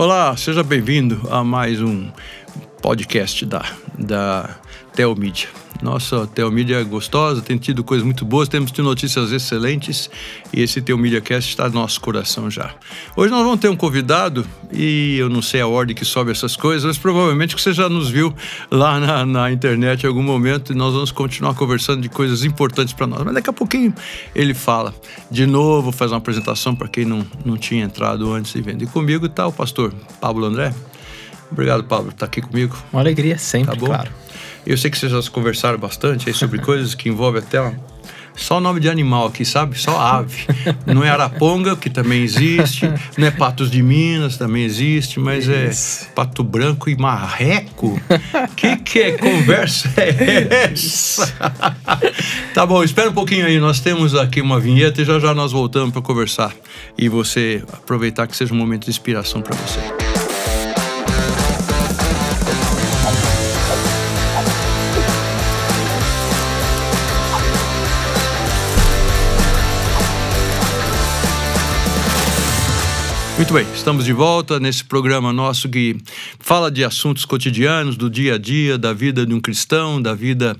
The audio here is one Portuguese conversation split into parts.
Olá, seja bem-vindo a mais um podcast da, da Telmídia. Nossa Teomídia é gostosa, tem tido coisas muito boas, temos tido notícias excelentes e esse Teomídia está no nosso coração já. Hoje nós vamos ter um convidado e eu não sei a ordem que sobe essas coisas, mas provavelmente que você já nos viu lá na, na internet em algum momento e nós vamos continuar conversando de coisas importantes para nós. Mas daqui a pouquinho ele fala de novo, faz uma apresentação para quem não, não tinha entrado antes e vendo. E comigo está o pastor Pablo André. Obrigado, Pablo, por estar tá aqui comigo. Uma alegria sempre, tá bom? claro. Eu sei que vocês já conversaram bastante aí sobre coisas que envolvem até só só nome de animal aqui, sabe? Só ave. Não é araponga, que também existe, não é patos de Minas, também existe, mas é Isso. é pato branco e marreco. que que é conversa é essa? tá bom, espera um pouquinho aí, nós temos aqui uma vinheta e já já nós voltamos para conversar e você aproveitar que seja um momento de inspiração para você. Muito bem, estamos de volta nesse programa nosso que fala de assuntos cotidianos, do dia a dia, da vida de um cristão, da vida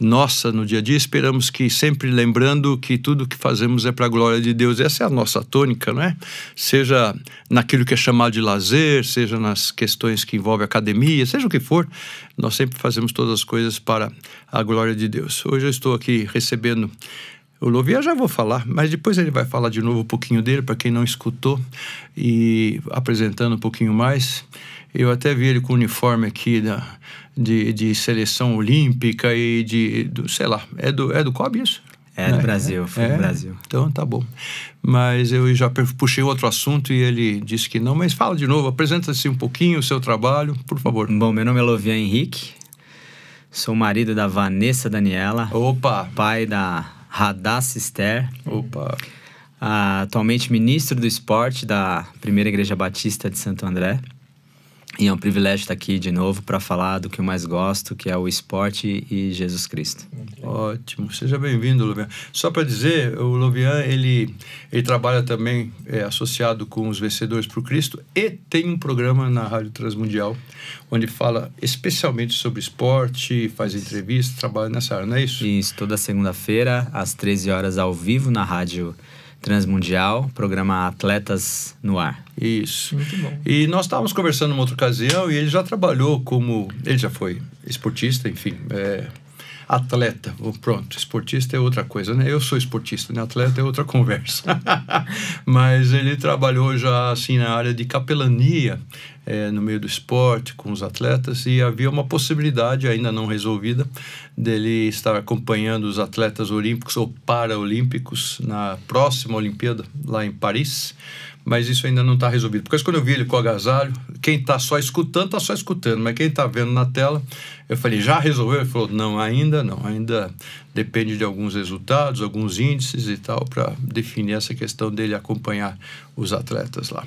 nossa no dia a dia. Esperamos que sempre lembrando que tudo que fazemos é para a glória de Deus. Essa é a nossa tônica, não é? Seja naquilo que é chamado de lazer, seja nas questões que envolvem academia, seja o que for, nós sempre fazemos todas as coisas para a glória de Deus. Hoje eu estou aqui recebendo o Lovia já vou falar, mas depois ele vai falar de novo um pouquinho dele, para quem não escutou, e apresentando um pouquinho mais. Eu até vi ele com o uniforme aqui da, de, de seleção olímpica e de, do, sei lá, é do, é do COB isso? É, do é, Brasil, foi é, do Brasil. Então tá bom. Mas eu já puxei outro assunto e ele disse que não, mas fala de novo, apresenta-se um pouquinho o seu trabalho, por favor. Bom, meu nome é Lovia Henrique, sou marido da Vanessa Daniela. Opa! Pai da Radassister. Opa! Ah, atualmente ministro do esporte da Primeira Igreja Batista de Santo André. E é um privilégio estar aqui de novo para falar do que eu mais gosto, que é o esporte e Jesus Cristo. Ótimo, seja bem-vindo, Lovian. Só para dizer, o Lovian ele, ele trabalha também é, associado com os vencedores por Cristo e tem um programa na Rádio Transmundial onde fala especialmente sobre esporte, faz entrevistas, trabalha nessa área, não é isso? Isso, toda segunda-feira às 13 horas ao vivo na Rádio Transmundial Transmundial, programa Atletas no Ar. Isso. Muito bom. E nós estávamos conversando numa outra ocasião e ele já trabalhou como. Ele já foi esportista, enfim, é, atleta. Pronto, esportista é outra coisa, né? Eu sou esportista, né? Atleta é outra conversa. Mas ele trabalhou já assim na área de capelania, é, no meio do esporte, com os atletas, e havia uma possibilidade ainda não resolvida dele estar acompanhando os atletas olímpicos ou paraolímpicos na próxima Olimpíada, lá em Paris mas isso ainda não está resolvido. Porque quando eu vi ele com o agasalho, quem está só escutando, está só escutando, mas quem está vendo na tela, eu falei, já resolveu? Ele falou, não, ainda não, ainda depende de alguns resultados, alguns índices e tal, para definir essa questão dele acompanhar os atletas lá.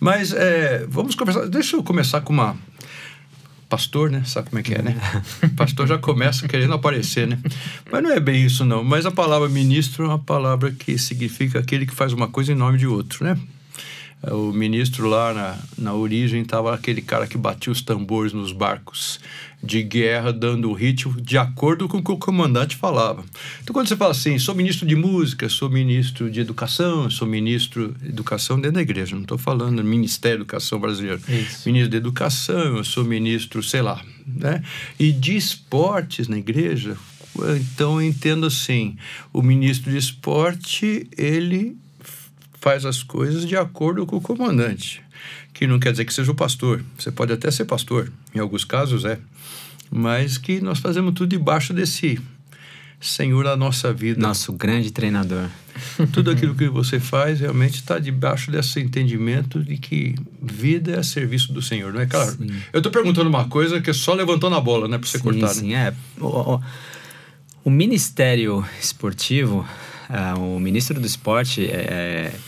Mas é, vamos conversar, deixa eu começar com uma. Pastor, né? Sabe como é que é, né? Pastor já começa querendo aparecer, né? Mas não é bem isso, não. Mas a palavra ministro é uma palavra que significa aquele que faz uma coisa em nome de outro, né? O ministro lá na, na origem estava aquele cara que batia os tambores nos barcos de guerra, dando o ritmo de acordo com o que o comandante falava. Então, quando você fala assim, sou ministro de música, sou ministro de educação, sou ministro de educação dentro da igreja, não estou falando Ministério da Educação Brasileiro, Isso. ministro de educação, eu sou ministro, sei lá, né? E de esportes na igreja, então eu entendo assim, o ministro de esporte, ele faz as coisas de acordo com o comandante, que não quer dizer que seja o pastor. Você pode até ser pastor, em alguns casos é, mas que nós fazemos tudo debaixo desse Senhor da nossa vida. Nosso grande treinador. Tudo aquilo que você faz realmente está debaixo desse entendimento de que vida é serviço do Senhor, não é? Claro. Sim. Eu estou perguntando uma coisa que é só levantando a bola, né? Para você sim, cortar. Sim, né? é. O, o, o Ministério Esportivo, uh, o ministro do Esporte, é, é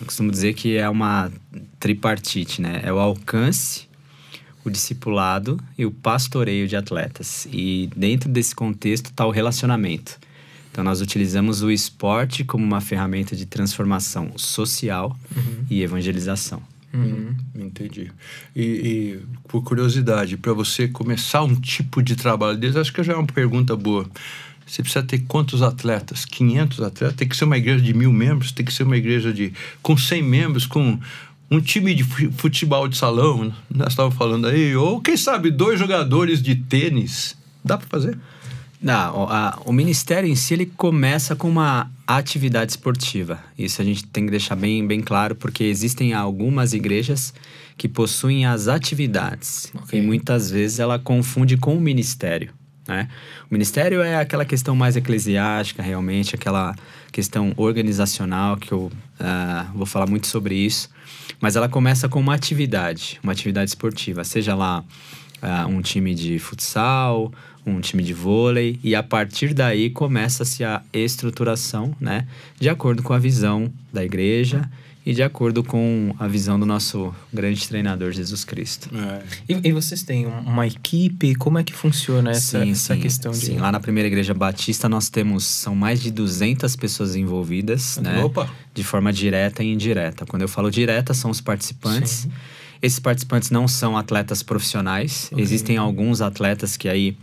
eu costumo dizer que é uma tripartite, né? É o alcance, o discipulado e o pastoreio de atletas. E dentro desse contexto está o relacionamento. Então, nós utilizamos o esporte como uma ferramenta de transformação social uhum. e evangelização. Uhum. Entendi. E, e, por curiosidade, para você começar um tipo de trabalho deles, acho que já é uma pergunta boa. Você precisa ter quantos atletas? 500 atletas? Tem que ser uma igreja de mil membros? Tem que ser uma igreja de com 100 membros, com um time de futebol de salão, nós estávamos falando aí, ou quem sabe dois jogadores de tênis. Dá para fazer? Dá. O, a, o ministério em si ele começa com uma atividade esportiva. Isso a gente tem que deixar bem, bem claro, porque existem algumas igrejas que possuem as atividades. Okay. E muitas vezes ela confunde com o ministério. Né? O ministério é aquela questão mais eclesiástica, realmente, aquela questão organizacional, que eu uh, vou falar muito sobre isso. Mas ela começa com uma atividade, uma atividade esportiva, seja lá uh, um time de futsal, um time de vôlei, e a partir daí começa-se a estruturação, né? De acordo com a visão da igreja. Uhum e de acordo com a visão do nosso grande treinador Jesus Cristo. É. E, e, vocês têm uma equipe? Como é que funciona essa, sim, essa sim, questão? Sim, lá na primeira igreja batista nós temos são mais de 200 pessoas envolvidas, ah, né? Opa. De forma direta e indireta. Quando eu falo direta são os participantes. Sim. Esses participantes não são atletas profissionais. Okay. Existem alguns atletas que aí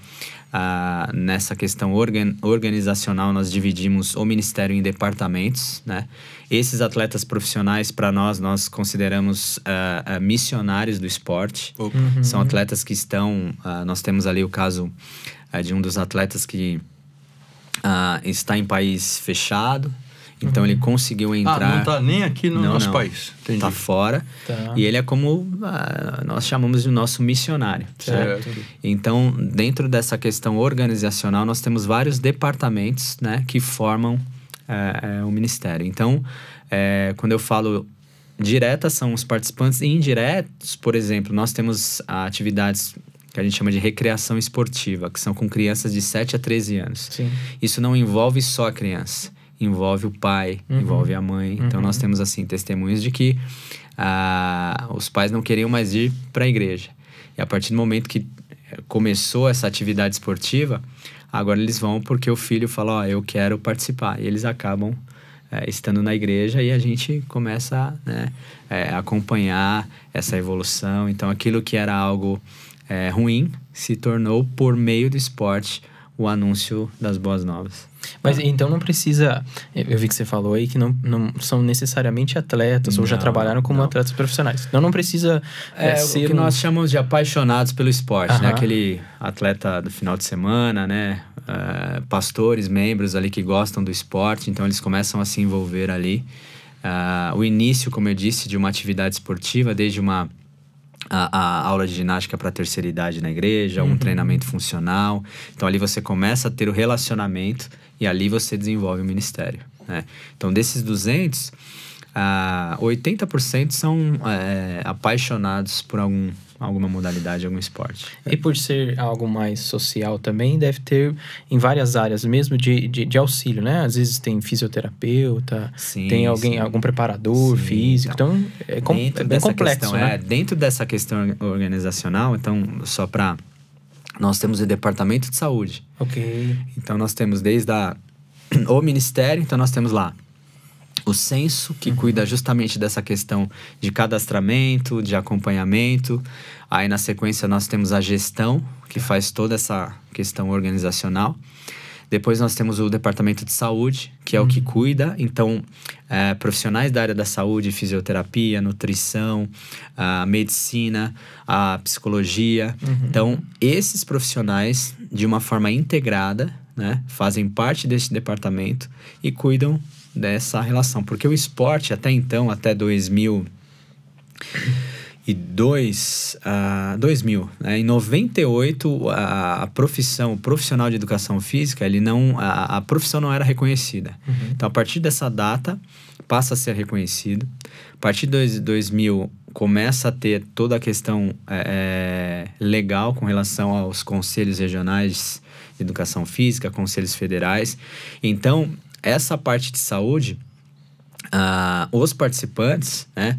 nessa questão organ organizacional, nós dividimos o Ministério em departamentos. Né? Esses atletas profissionais, para nós, nós consideramos ah, ah, missionários do esporte. Uhum. São atletas que estão. Ah, nós temos ali o caso de um dos atletas que está em país fechado, então uhum. ele conseguiu entrar. Ah, não está nem aqui no não, nosso não. país. Entendi. Tá fora. Tá. E ele é como ah, nós chamamos de nosso missionário. Certo. certo. Então, dentro dessa questão organizacional, nós temos vários departamentos né, que formam é, é, o ministério. Então, é, quando eu falo direta são os participantes, e indiretos, por exemplo, nós temos atividades que a gente chama de recreação esportiva, que são com crianças de 7 a 13 anos. Sim. Isso não envolve só a criança envolve o pai, uhum. envolve a mãe. Então uhum. nós temos assim testemunhos de que ah, os pais não queriam mais ir para a igreja. E a partir do momento que eh, começou essa atividade esportiva, agora eles vão porque o filho fala, ó, oh, eu quero participar. E eles acabam é, estando na igreja e a gente começa né, é, acompanhar essa evolução. Então aquilo que era algo é, ruim se tornou por meio do esporte o anúncio das boas novas. Mas tá. então não precisa. Eu vi que você falou aí que não, não são necessariamente atletas não, ou já trabalharam como não. atletas profissionais. Então não precisa é, é, ser. O que um... nós chamamos de apaixonados pelo esporte, né? Aquele atleta do final de semana, né? Uh, pastores, membros ali que gostam do esporte, então eles começam a se envolver ali. Uh, o início, como eu disse, de uma atividade esportiva, desde uma a, a, aula de ginástica para a terceira idade na igreja, um uhum. treinamento funcional. Então ali você começa a ter o relacionamento e ali você desenvolve o ministério. Né? Então, desses 200, ah, 80% são é, apaixonados por algum, alguma modalidade, algum esporte. E por ser algo mais social também, deve ter em várias áreas, mesmo de, de, de auxílio, né? Às vezes tem fisioterapeuta, sim, tem alguém, sim. algum preparador sim, físico. Então, então é, com, é bem complexo. Questão, né? é, dentro dessa questão organizacional, então, só para nós temos o departamento de saúde. Ok. Então nós temos desde a, o ministério, então nós temos lá o censo, que uhum. cuida justamente dessa questão de cadastramento, de acompanhamento. Aí, na sequência, nós temos a gestão, que tá. faz toda essa questão organizacional. Depois nós temos o departamento de saúde, que é uhum. o que uhum. cuida. Então, é, profissionais da área da saúde, fisioterapia, nutrição, a medicina, a psicologia. Uhum. Então, esses profissionais, de uma forma integrada, né, fazem parte desse departamento e cuidam dessa relação. Porque o esporte, até então, até 2000. 2002, uh, 2000, né? em 98 a, a, profissão, o profissional de educação física, ele não, a, a profissão não era reconhecida. Uhum. Então a partir dessa data passa a ser reconhecido. A partir de 2000 começa a ter toda a questão é, legal com relação aos conselhos regionais de educação física, conselhos federais. Então essa parte de saúde ah, os participantes, né?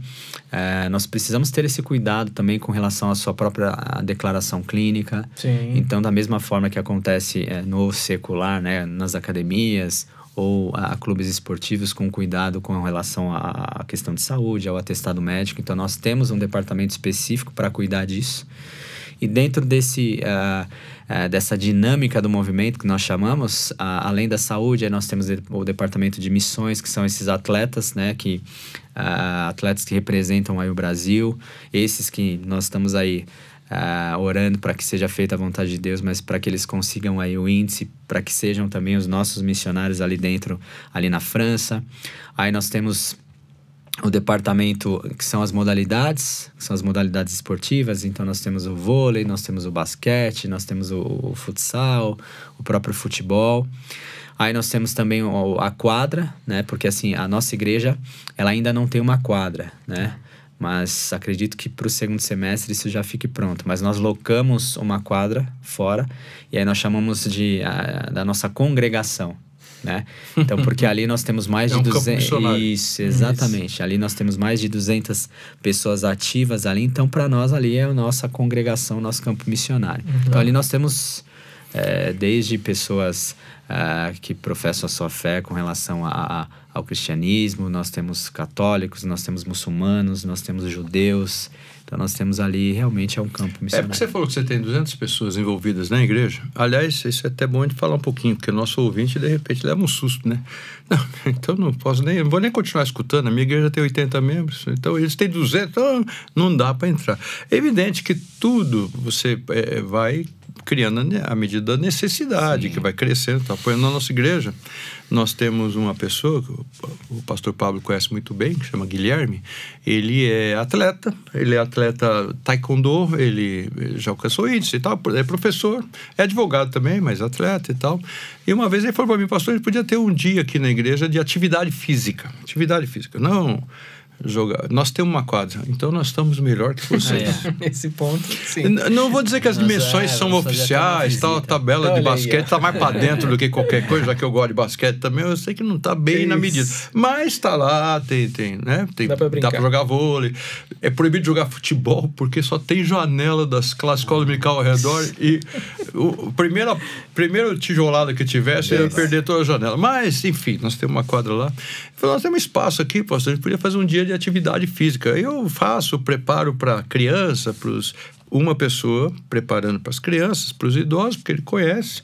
É, nós precisamos ter esse cuidado também com relação à sua própria ah, declaração clínica. Sim. Então, da mesma forma que acontece é, no secular, né, nas academias ou a, a, clubes esportivos, com cuidado com relação à, à questão de saúde, ao atestado médico. Então, nós temos um departamento específico para cuidar disso. E dentro desse, uh, uh, dessa dinâmica do movimento que nós chamamos, uh, além da saúde, nós temos o departamento de missões, que são esses atletas, né? Que, atletas que representam aí o Brasil, esses que nós estamos aí Uh, orando para que seja feita a vontade de Deus, mas para que eles consigam aí o índice, para que sejam também os nossos missionários ali dentro, ali na França. Aí nós temos o departamento que são as modalidades, são as modalidades esportivas, então nós temos o vôlei, nós temos o basquete, nós temos o, o futsal, o próprio futebol. Aí nós temos também o, a quadra, né? Porque assim, a nossa igreja, ela ainda não tem uma quadra, né? Mas acredito que para o segundo semestre isso já fique pronto. Mas nós locamos uma quadra fora e aí nós chamamos de a, da nossa congregação, né? Então, porque ali nós temos mais é de um 200... Isso, exatamente. Isso. Ali nós temos mais de 200 pessoas ativas ali. Então, para nós ali é a nossa congregação, nosso campo missionário. Uhum. Então, ali nós temos é, desde pessoas ah, que professam a sua fé com relação a, a, ao cristianismo, nós temos católicos, nós temos muçulmanos, nós temos judeus então nós temos ali realmente é um campo é, missionário. É porque você falou que você tem 200 pessoas envolvidas na igreja. Aliás, isso é até bom de falar um pouquinho, porque o nosso ouvinte de repente leva um susto, né? Não, então não posso nem, não vou nem continuar escutando. A minha igreja tem 80 membros, então eles têm 200, então não dá para entrar. É evidente que tudo você é, vai criando à medida da necessidade, Sim. que vai crescendo. Tá? apoiando a nossa igreja, nós temos uma pessoa que o pastor Pablo conhece muito bem, que chama Guilherme. Ele é atleta, ele é atleta taekwondo, ele já alcançou índice e tal, é professor, é advogado também, mas atleta e tal. E uma vez ele falou para mim, pastor, ele podia ter um dia aqui na igreja de atividade física. Atividade física, não jogar. Nós temos uma quadra, então nós estamos melhor que vocês. é. Nesse ponto, sim. não vou dizer que as é, dimensões é, são oficiais, tal, a tabela Olha de basquete está mais para dentro do que qualquer coisa, já que eu gosto de basquete também, eu sei que não está bem Isso. na medida. Mas está lá, tem, tem, né? Tem, dá para jogar vôlei. É proibido jogar futebol porque só tem janela das classes escola ao redor e o primeiro, primeiro tijolada que tivesse ia perder toda a janela. Mas, enfim, nós temos uma quadra lá. Falei, nós temos espaço aqui, pastor, a gente podia fazer um dia de atividade física. Eu faço, preparo para criança, para uma pessoa preparando para as crianças, para os idosos, porque ele conhece,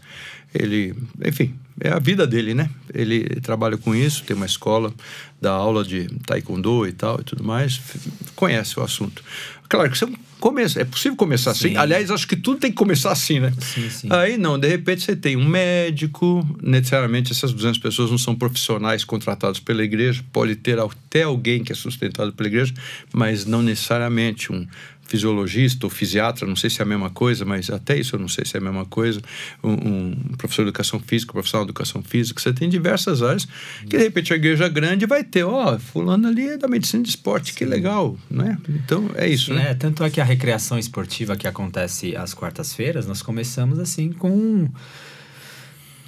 ele, enfim, é a vida dele, né? Ele trabalha com isso, tem uma escola, dá aula de taekwondo e tal e tudo mais, conhece o assunto. Claro que você começa, é possível começar assim. sim. assim. Aliás, acho que tudo tem que começar assim, né? Sim, sim. Aí não, de repente você tem um médico, necessariamente essas 200 pessoas não são profissionais contratados pela igreja, pode ter até alguém que é sustentado pela igreja, mas não necessariamente um fisiologista ou fisiatra, não sei se é a mesma coisa, mas até isso eu não sei se é a mesma coisa, um, um professor de educação física, um profissional de educação física, você tem diversas áreas que de repente a igreja grande vai ter, ó, oh, fulano ali é da medicina de esporte, Sim. que legal, né? Então é isso, Sim, né? É, tanto é que a recreação esportiva que acontece às quartas-feiras, nós começamos assim com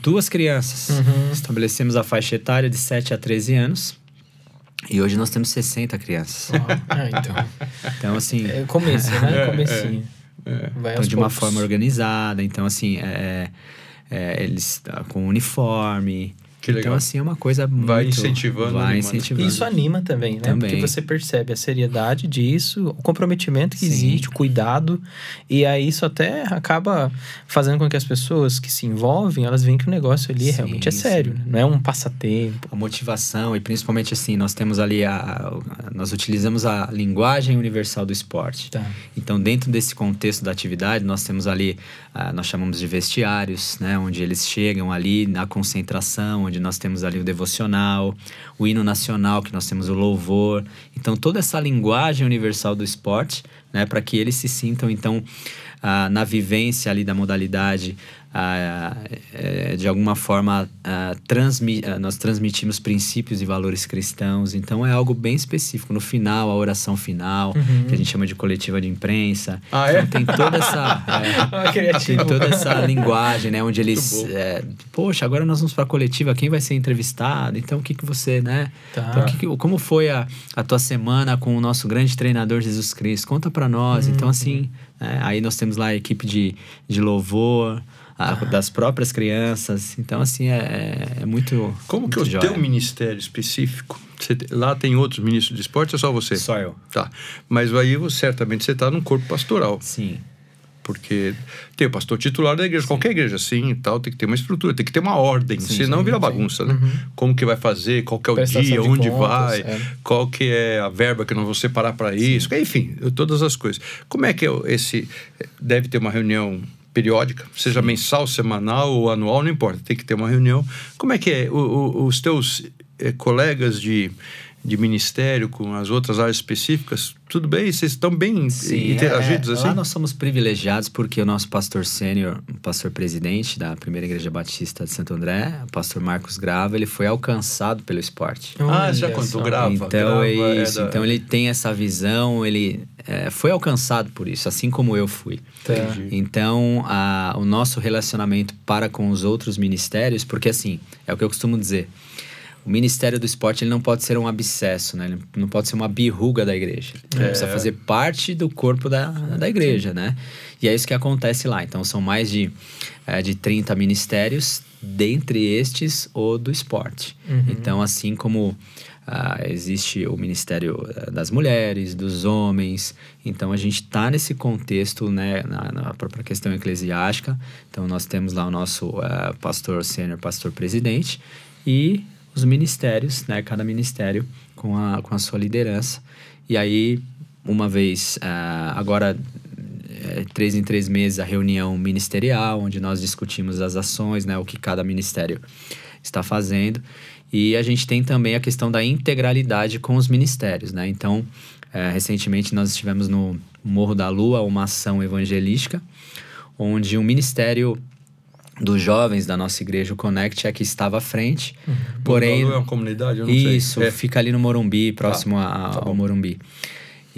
duas crianças. Uhum. Estabelecemos a faixa etária de 7 a 13 anos e hoje nós temos 60 crianças. Ah, então. então, assim. É começo, né? É, Comecinho. É, é, Vai então, de poucos. uma forma organizada. Então, assim, é, é, eles tá com uniforme. Que então, legal. Então, assim, é uma coisa muito... Vai incentivando. Vai incentivando. Isso anima também, né? Também. Porque você percebe a seriedade disso, o comprometimento que Sim. existe, o cuidado. E aí, isso até acaba fazendo com que as pessoas que se envolvem, elas veem que o negócio ali Sim, realmente é sério. Né? Não é um passatempo. A motivação e, principalmente, assim, nós temos ali a... nós utilizamos a linguagem universal do esporte. Tá. Então, dentro desse contexto da atividade, nós temos ali... Ah, nós chamamos de vestiários, né? Onde eles chegam ali na concentração, onde onde nós temos ali o devocional, o hino nacional, que nós temos o louvor. Então, toda essa linguagem universal do esporte, né, para que eles se sintam, então, ah, na vivência ali da modalidade, é, de alguma forma transmi nós transmitimos princípios e valores cristãos, então é algo bem específico. No final, a oração final, uhum. que a gente chama de coletiva de imprensa. Ah, então é? tem toda essa. Ah, é, tem toda essa linguagem, né? Onde eles. É, poxa, agora nós vamos para a coletiva, quem vai ser entrevistado? Então o que, que você, né? Tá. Então, que que, como foi a, a tua semana com o nosso grande treinador Jesus Cristo? Conta para nós. Então, uhum. Então, assim, né, aí nós temos lá a equipe de, de louvor a, ah. das próprias crianças. Então, assim, é, é, é muito. Como que é o teu ministério específico? Você, lá tem outros ministros de esporte ou só você? Só eu. Tá. Mas aí certamente você está num corpo pastoral. Sim. Porque tem o pastor titular da igreja, sim. qualquer igreja sim e tal, tem que ter uma estrutura, tem que ter uma ordem, sim, senão sim, vira bagunça, né? Uhum. Como que vai fazer, qual que é o Prestação dia, onde contas, vai, é. qual que é a verba que não vou separar para isso, enfim, todas as coisas. Como é que é esse. Deve ter uma reunião periódica, seja mensal, semanal ou anual, não importa, tem que ter uma reunião. Como é que é? O, o, os teus eh, colegas de, de ministério, com as outras áreas específicas, tudo bem? Vocês estão bem Sim, é, interagidos é, assim? Lá nós somos privilegiados porque o nosso pastor sênior, pastor presidente da primeira igreja batista de Santo André, o pastor Marcos Grava, ele foi alcançado pelo esporte. Ah, já contou, Grava. Então, grava, é, é isso, é da... então ele tem essa visão, ele é, foi alcançado por isso, assim como eu fui. Tá. Entendi. Então, a, o nosso relacionamento para com os outros ministérios, porque assim, é o que eu costumo dizer, o Ministério do Esporte ele não pode ser um abscesso, né? Ele não pode ser uma birruga da igreja. Ele é. precisa fazer parte do corpo da, da igreja, né? E é isso que acontece lá. Então, são mais de, é, de 30 ministérios, dentre estes, o do esporte. Uhum. Então, assim como... Ah, existe o Ministério eh, das Mulheres, dos Homens. Então a gente está nesse contexto, né, na, na, própria questão eclesiástica. Então nós temos lá o nosso uh, pastor sênior, pastor presidente, e os ministérios, né? Cada ministério com a, com a sua liderança. E aí, uma vez, uh, agora é, três em três meses a reunião ministerial, onde nós discutimos as ações, né, o que cada ministério está fazendo. E a gente tem também a questão da integralidade com os ministérios. Né? Então, é, recentemente nós estivemos no Morro da Lua, uma ação evangelística, onde um ministério dos jovens da nossa igreja, o Connect é que estava à frente. Uhum. Porém, é uma comunidade, eu não isso, sei. Isso, é. fica ali no Morumbi, próximo tá, a, tá ao Morumbi.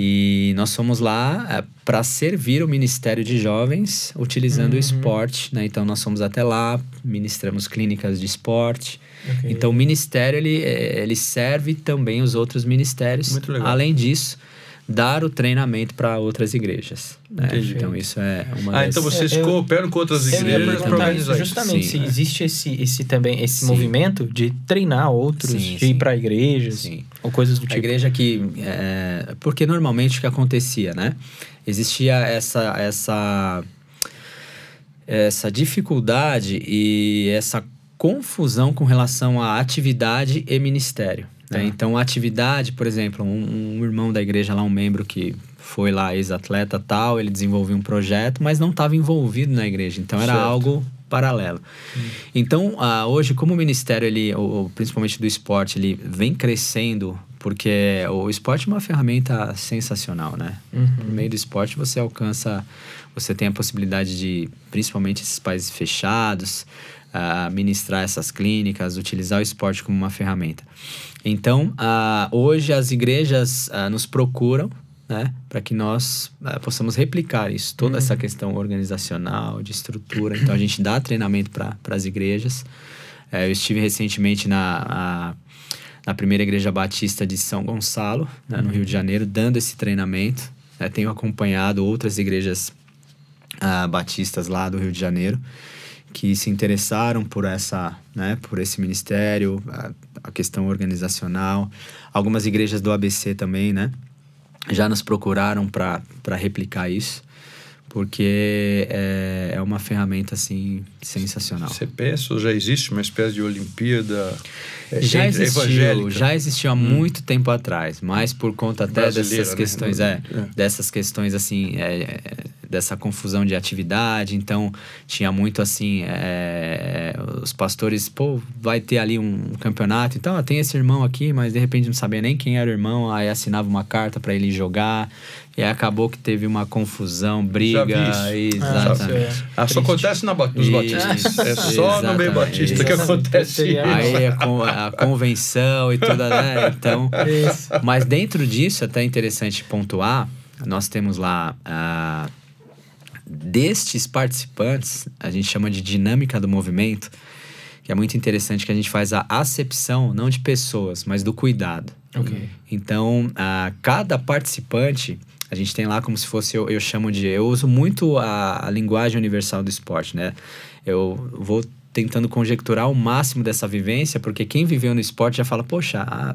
E nós fomos lá é, para servir o Ministério de Jovens utilizando uhum. o esporte, né? Então nós fomos até lá, ministramos clínicas de esporte. Okay. Então o ministério ele, é, ele serve também os outros ministérios. Muito legal. Além disso, dar o treinamento para outras igrejas. Né? Então isso é ah, uma. Ah, das... então vocês é, eu, cooperam com outras igrejas para organizar isso. Justamente, Sim, se é. existe esse, esse também esse Sim. movimento de treinar outros, Sim, de ir para igrejas ou coisas do tipo. A igreja que é... porque normalmente o que acontecia, né? Existia essa essa essa dificuldade e essa confusão com relação à atividade e ministério. Né? É. Então, a atividade, por exemplo, um, um, irmão da igreja lá, um membro que foi lá ex-atleta tal, ele desenvolveu um projeto, mas não estava envolvido na igreja. Então, era certo. algo paralelo. Hum. Então, ah, hoje, como o ministério, ele, o principalmente do esporte, ele vem crescendo, porque o esporte é uma ferramenta sensacional, né? Uhum. Por meio do esporte, você alcança, você tem a possibilidade de, principalmente esses países fechados, ah, ministrar essas clínicas, utilizar o esporte como uma ferramenta. Então, ah, hoje as igrejas ah, nos procuram né, para que nós ah, possamos replicar isso, toda uhum. essa questão organizacional, de estrutura. Então, a gente dá treinamento para as igrejas. Eh, eu estive recentemente na, na primeira igreja batista de São Gonçalo, né, no Rio de uhum. Janeiro, dando esse treinamento. Né. tenho acompanhado outras igrejas batistas lá do Rio de Janeiro que se interessaram por essa, né, por esse ministério a questão organizacional. Algumas igrejas do ABC também, né? Já nos procuraram para replicar isso porque é, é uma ferramenta assim sensacional. CPES já existe uma espécie de Olimpíada é, já existiu, evangélica. já existiu há hum. muito tempo atrás, mas por conta até Brasileira, dessas né? questões, né? é, é, dessas questões assim, é, é, dessa confusão de atividade, então tinha muito assim, é, os pastores, pô, vai ter ali um campeonato, então ó, ah, tem esse irmão aqui, mas de repente não sabia nem quem era o irmão, aí assinava uma carta para ele jogar. E acabou que teve uma confusão, briga. Já vi isso. Ah, exatamente. É. Ah, só acontece na, nos batistas. É só no meio batista isso. que acontece isso. Aí é a, convenção e tudo, né? Então. Isso. Mas dentro disso, é até interessante pontuar, nós temos lá. Ah, destes participantes, a gente chama de dinâmica do movimento, que é muito interessante que a gente faz a acepção não de pessoas, mas do cuidado. Okay. Então, a, ah, cada participante a gente tem lá como se fosse, eu, eu chamo de. Eu uso muito a, a linguagem universal do esporte, né? Eu vou tentando conjecturar o máximo dessa vivência, porque quem viveu no esporte já fala, poxa, a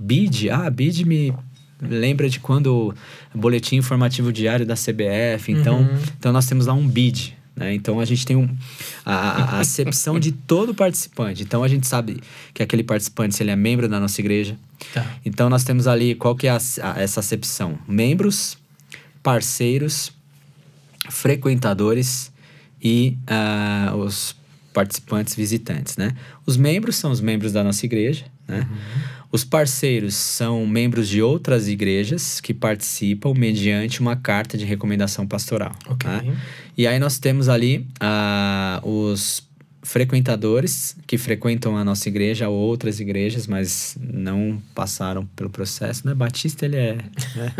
BID, ah, a BID me lembra de quando o boletim informativo diário da CBF, então, uhum. então nós temos lá um BID, né? Então a gente tem um, a, a acepção de todo participante. Então a gente sabe que aquele participante, se ele é membro da nossa igreja. Tá. Então nós temos ali qual que é a, a, essa acepção: membros, parceiros, frequentadores e uh, os participantes visitantes, né? Os membros são os membros da nossa igreja, né? Uhum. Os parceiros são membros de outras igrejas que participam mediante uma carta de recomendação pastoral. Ok. Né? E aí nós temos ali ah, os frequentadores que frequentam a nossa igreja ou outras igrejas, mas não passaram pelo processo, né? Batista, ele é. Né?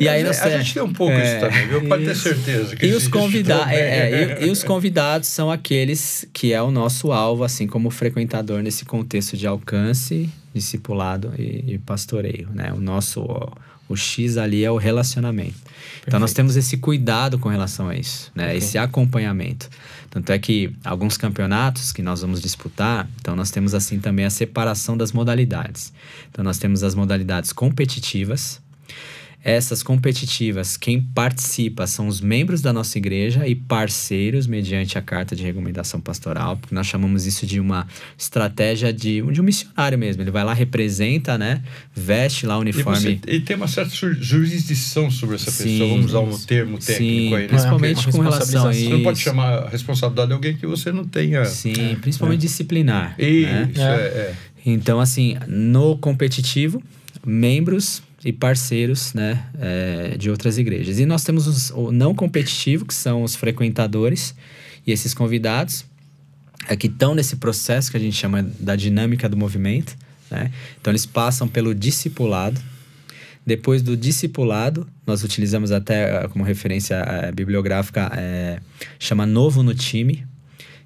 e aí nós, a, é, a gente tem um pouco é, isso também, viu? Pode ter certeza que e os convidados é, é, e, e, os convidados são aqueles que é o nosso alvo, assim como frequentador nesse contexto de alcance, discipulado e, e pastoreio, né? O nosso. Ó, o X ali é o relacionamento. Perfeito. Então nós temos esse cuidado com relação a isso, né? Okay. Esse acompanhamento. Tanto é que alguns campeonatos que nós vamos disputar, então nós temos assim também a separação das modalidades. Então nós temos as modalidades competitivas, essas competitivas, quem participa são os membros da nossa igreja e parceiros mediante a carta de recomendação pastoral, porque nós chamamos isso de uma estratégia de, de um missionário mesmo. Ele vai lá, representa, né? Veste lá o uniforme. E, você, tem uma certa jurisdição sobre essa pessoa, vamos usar um termo técnico sim, aí, né? Principalmente é com relação a isso. Você não pode chamar a responsabilidade de alguém que você não tenha. Sim, é, principalmente é. disciplinar. Né? Isso, é, é. Então, assim, no competitivo, membros e parceiros né, é, de outras igrejas. E nós temos os, o não competitivo, que são os frequentadores e esses convidados, é, que estão nesse processo que a gente chama da dinâmica do movimento. Né? Então, eles passam pelo discipulado. Depois do discipulado, nós utilizamos até como referência é, bibliográfica, é, chama Novo no Time,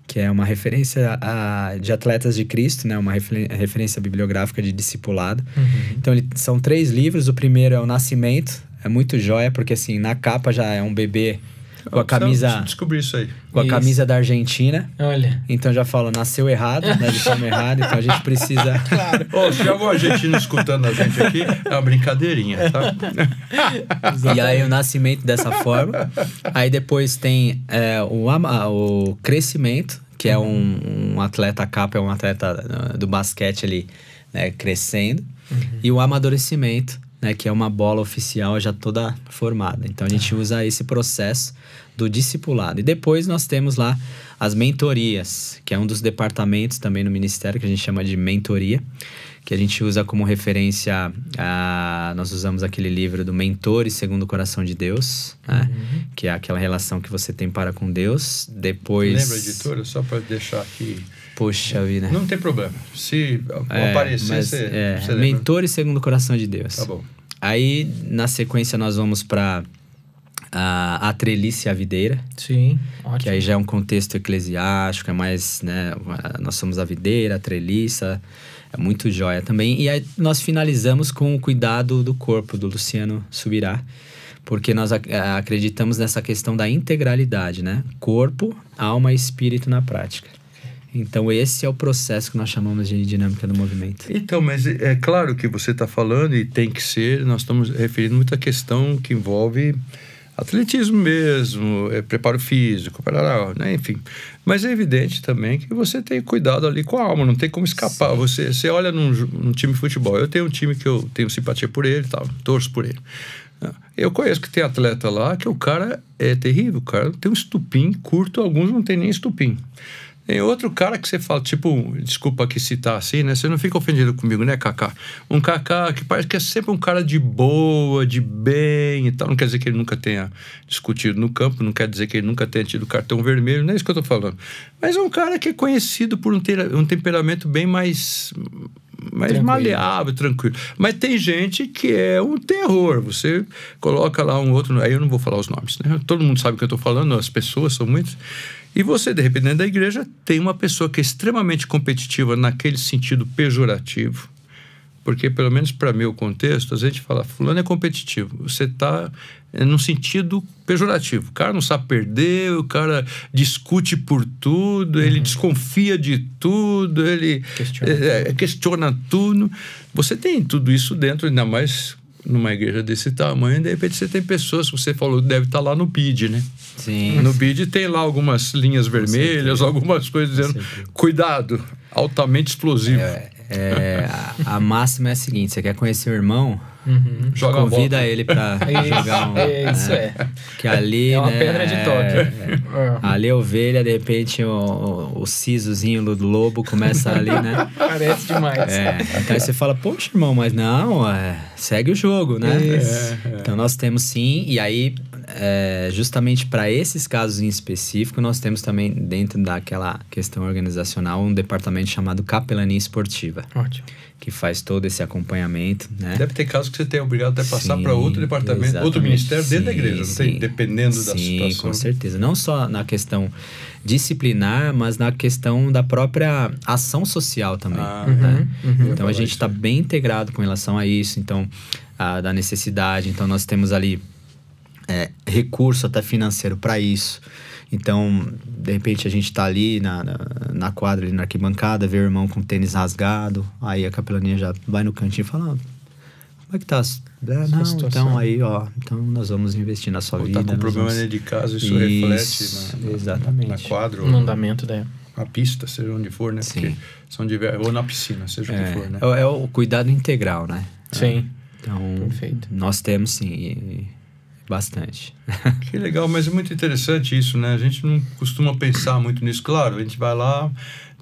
que é uma referência a, de Atletas de Cristo, né? Uma referência bibliográfica de discipulado. Uhum. Então, ele, são três livros. O primeiro é O Nascimento. É muito jóia, porque, assim, na capa já é um bebê com a camisa. Descobri isso aí. Com a isso. camisa da Argentina. Olha. Então já fala nasceu errado, né? De forma errada, então a gente precisa. claro. Ô, se algum argentino escutando a gente aqui, é uma brincadeirinha, tá? e aí o nascimento dessa forma. Aí depois tem é, o, o crescimento, que é um, um atleta capa, é um atleta ah, do basquete ali, né, crescendo. Uhum. E o amadurecimento né, que é uma bola oficial já toda formada. Então a gente usa esse processo do discipulado. E depois nós temos lá as mentorias, que é um dos departamentos também no ministério que a gente chama de mentoria, que a gente usa como referência a, nós usamos aquele livro do mentor e segundo o Coração de Deus, né, uhum. que é aquela relação que você tem para com Deus. Depois Lembra editora só para deixar aqui Poxa vida. Não tem problema. Se é, aparecer, mas, você, é, você Mentores segundo o coração de Deus. Tá bom. Aí, na sequência, nós vamos para a, a trelice e a videira. Sim, ótimo. Que aí já é um contexto eclesiástico, é mais, né? Nós somos a videira, a treliça. É muito joia também. E aí nós finalizamos com o cuidado do corpo do Luciano Subirá porque nós acreditamos nessa questão da integralidade, né? Corpo, alma e espírito na prática. Então, esse é o processo que nós chamamos de dinâmica do movimento. Então, mas é claro que você está falando e tem que ser, nós estamos referindo muito questão que envolve atletismo mesmo, é, preparo físico, parará, né? enfim. Mas é evidente também que você tem cuidado ali com a alma, não tem como escapar. Você, você olha num, num, time de futebol, eu tenho um time que eu tenho simpatia por ele tal, torço por ele. Eu conheço que tem atleta lá que o cara é terrível, o cara tem um estupim curto, alguns não tem nem estupim. Tem outro cara que você fala, tipo, desculpa que citar assim, né? Você não fica ofendido comigo, né, Kaká? Um Kaká que parece que é sempre um cara de boa, de bem e tal. Não quer dizer que ele nunca tenha discutido no campo, não quer dizer que ele nunca tenha tido cartão vermelho, não é isso que eu tô falando. Mas é um cara que é conhecido por um, ter, um temperamento bem mais mais tranquilo. maleável, tranquilo. Mas tem gente que é um terror. Você coloca lá um outro. Aí eu não vou falar os nomes, né? Todo mundo sabe o que eu estou falando, as pessoas são muitas. E você, de repente, dentro da igreja, tem uma pessoa que é extremamente competitiva naquele sentido pejorativo. Porque, pelo menos para meu contexto, a gente fala, fulano é competitivo. Você está é, num sentido pejorativo. O cara não sabe perder, o cara discute por tudo, uhum. ele desconfia de tudo, ele questiona, é, é, questiona tudo. Você tem tudo isso dentro, ainda mais numa igreja desse tamanho, de repente você tem pessoas que você falou, deve estar tá lá no bid né? Sim. No BID tem lá algumas linhas vermelhas, algumas coisas dizendo, cuidado, altamente explosivo. É, é, a máxima é a seguinte: você quer conhecer o irmão, Uhum. Joga Convida ele pra é jogar um. É, isso né? é. Que ali. É uma né, pedra de né, toque. É, é. Ali a ovelha, de repente, o, o, sisozinho do lobo começa ali, né? Parece demais. É. Então aí você fala, poxa, irmão, mas não, é, segue o jogo, né? É, é. Então nós temos sim, e aí, justamente para esses casos em específico, nós temos também, dentro daquela questão organizacional, um departamento chamado capelania esportiva. Ótimo que faz todo esse acompanhamento, né? Deve ter casos que você tem obrigado até passar para outro departamento, outro ministério dentro da igreja, não sei, Dependendo sim, da situação. Sim, com certeza. Não só na questão disciplinar, mas na questão da própria ação social também, ah, né? uhum, uhum. então, a gente está bem integrado com relação a isso, então, a, da necessidade. Então, nós temos ali é, recurso até financeiro para isso. Então, de repente, a gente tá ali na, na, na quadra, ali na arquibancada, vê o irmão com o tênis rasgado, aí a capelaninha já vai no cantinho e fala: ah, como é que tá? Ah, não, então aí, ó, então nós vamos investir na sua Ou tá vida. Tá com problema vamos... de casa, isso, isso reflete na, exatamente. na, na quadra. No andamento, né? a pista, seja onde for, né? Sim. Porque são diversos, ou na piscina, seja é, onde for, né? É, o cuidado integral, né? Sim. Então, Perfeito. nós temos sim. E, Bastante. que legal, mas é muito interessante isso, né? A gente não costuma pensar muito nisso. Claro, a gente vai lá,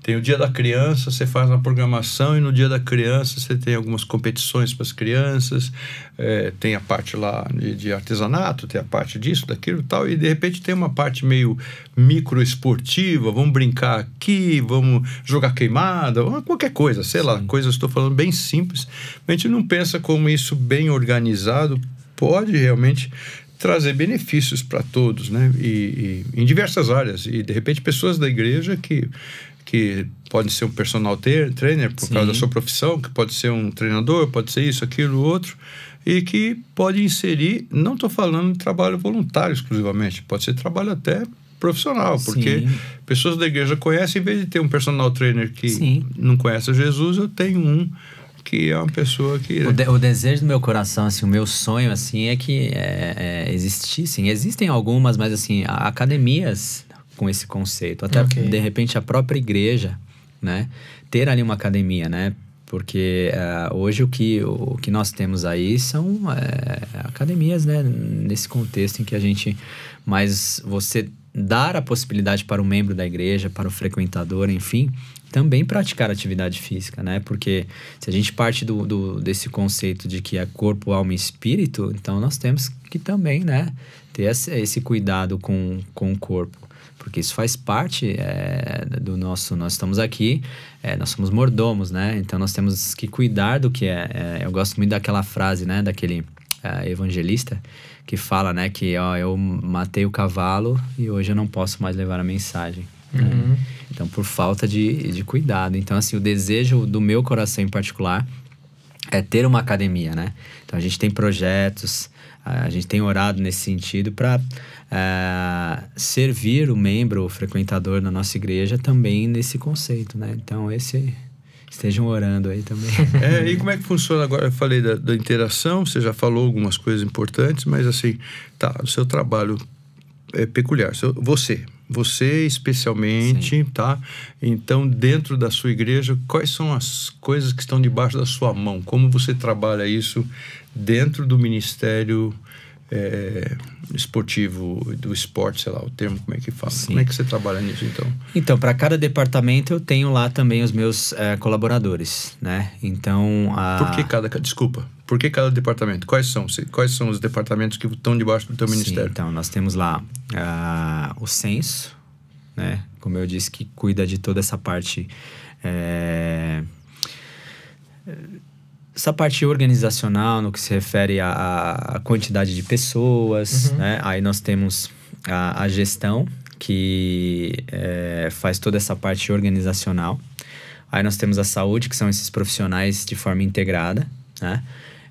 tem o dia da criança, você faz uma programação e no dia da criança você tem algumas competições para as crianças, é, tem a parte lá de, de, artesanato, tem a parte disso, daquilo e tal, e de repente tem uma parte meio micro esportiva, vamos brincar aqui, vamos jogar queimada, qualquer coisa, sei lá, coisas estou falando bem simples. A gente não pensa como isso bem organizado pode realmente trazer benefícios para todos, né? E, e, em diversas áreas. E, de repente, pessoas da igreja que, que podem ser um personal trainer por Sim. causa da sua profissão, que pode ser um treinador, pode ser isso, aquilo, outro, e que pode inserir, não estou falando de trabalho voluntário exclusivamente, pode ser trabalho até profissional, porque Sim. pessoas da igreja conhecem, em vez de ter um personal trainer que Sim. não conhece Jesus, eu tenho um que é uma pessoa que. Né? O, de, o, desejo do meu coração, assim, o meu sonho, assim, é que é, é, existissem. Existem algumas, mas assim, academias com esse conceito. Até okay. de repente a própria igreja, né? Ter ali uma academia, né? Porque uh, hoje o que, o que nós temos aí são uh, academias, né? Nesse contexto em que a gente. Mas você dar a possibilidade para o membro da igreja, para o frequentador, enfim, também praticar atividade física, né? Porque se a gente parte do, do, desse conceito de que é corpo, alma e espírito, então nós temos que também, né, ter esse cuidado com, com o corpo porque isso faz parte é, do nosso. Nós estamos aqui, é, nós somos mordomos, né? Então nós temos que cuidar do que é. é eu gosto muito daquela frase, né? Daquele é, evangelista que fala, né? Que ó, eu matei o cavalo e hoje eu não posso mais levar a mensagem. Uhum. Né? Então, por falta de, de cuidado. Então, assim, o desejo do meu coração em particular é ter uma academia, né? Então, a gente tem projetos, a gente tem orado nesse sentido para é, servir o membro, o frequentador da nossa igreja também nesse conceito, né? Então, esse estejam orando aí também. É, e como é que funciona agora? Eu falei da, da, interação, você já falou algumas coisas importantes, mas assim, tá, o seu trabalho é peculiar, seu, você, você especialmente, Sim. tá? Então, dentro da sua igreja, quais são as coisas que estão debaixo da sua mão? Como você trabalha isso dentro do ministério é, esportivo, do esporte, sei lá, o termo como é que fala? Sim. Como é que você trabalha nisso, então? Então, para cada departamento eu tenho lá também os meus é, colaboradores, né? Então, a... Por que cada... Desculpa, por que cada departamento? Quais são? Quais são os departamentos que estão debaixo do teu ministério? Sim, então, nós temos lá uh, o censo, né? Como eu disse, que cuida de toda essa parte. É, essa parte organizacional no que se refere à, quantidade de pessoas, uhum. né? Aí nós temos a, a gestão, que é, faz toda essa parte organizacional. Aí nós temos a saúde, que são esses profissionais de forma integrada, né?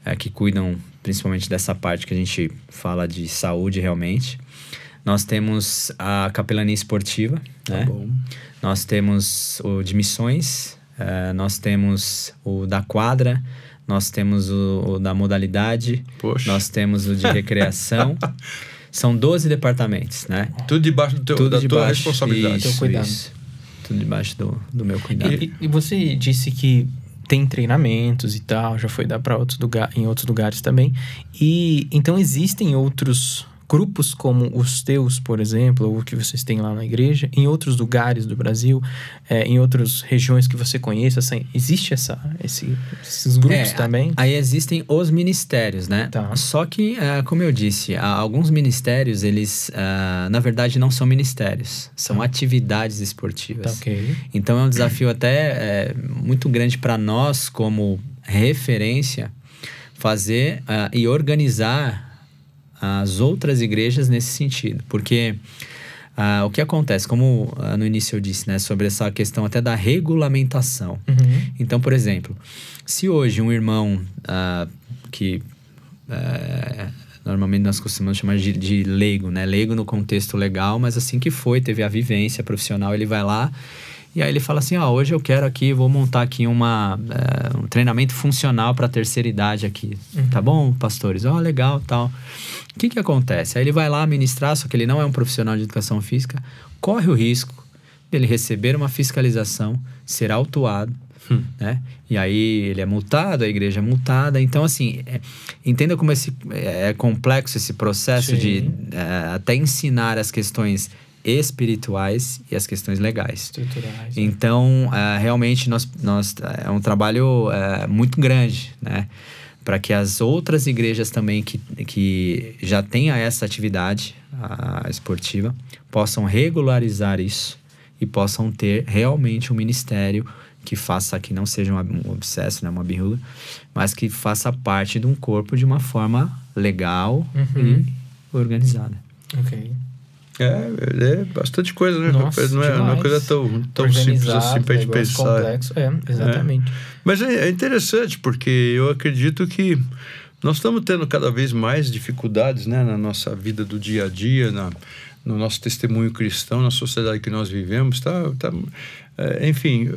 é, que cuidam principalmente dessa parte que a gente fala de saúde realmente. Nós temos a capelania esportiva, tá né? Bom. Nós temos o de missões, é, nós temos o da quadra, nós temos o, o da modalidade, Poxa. nós temos o de recreação. São 12 departamentos, né? Tudo debaixo do teu, Tudo da debaixo, tua responsabilidade. Isso, teu cuidado. Isso. Tudo debaixo do, do meu cuidado. E, e, você disse que tem treinamentos e tal, já foi dar para outros lugar, em outros lugares também. E então existem outros grupos como os teus, por exemplo, ou o que vocês têm lá na igreja, em outros lugares do Brasil, é, em outras regiões que você conheça, assim, existe essa, esse, esses grupos é, também? Aí existem os ministérios, né? Tá. Só que, é, como eu disse, alguns ministérios, eles, é, na verdade, não são ministérios, são tá. atividades esportivas. Tá, okay. Então é um desafio até é, muito grande para nós, como referência, fazer é, e organizar as outras igrejas nesse sentido, porque ah, o que acontece, como ah, no início eu disse, né, sobre essa questão até da regulamentação. Uhum. Então, por exemplo, se hoje um irmão ah, que eh, normalmente nós costumamos chamar de, de, leigo, né, leigo no contexto legal, mas assim que foi, teve a vivência profissional, ele vai lá e aí ele fala assim: ó, hoje eu quero aqui, vou montar aqui uma, eh, um treinamento funcional para terceira idade aqui. Uhum. Tá bom, pastores? Ó, oh, legal tal. O que, que acontece? Aí ele vai lá ministrar, só que ele não é um profissional de educação física, corre o risco dele receber uma fiscalização, ser autuado. Hum. Né? E aí ele é multado, a igreja é multada. Então, assim, é, entenda como esse, é, é complexo esse processo Sim. de eh, é, até ensinar as questões espirituais e as questões legais. Estruturais. Né? Então, é, realmente, nós, nós, eh, é um trabalho eh, muito grande, né? Para que as outras igrejas também que, que já tenham essa atividade esportiva possam regularizar isso e possam ter realmente um ministério que faça que não seja um obsesso, né, uma birruga, mas que faça parte de um corpo de uma forma legal uhum. e organizada. Ok. É, é, é bastante coisa, né? Nossa, não, é, não, é, uma coisa tão, tão simples assim para a gente pensar. Complexo. É, é. exatamente. É. Mas é, é interessante, porque eu acredito que nós estamos tendo cada vez mais dificuldades né, na nossa vida do dia a dia, na, no nosso testemunho cristão, na sociedade que nós vivemos. Tá, tá, é, enfim,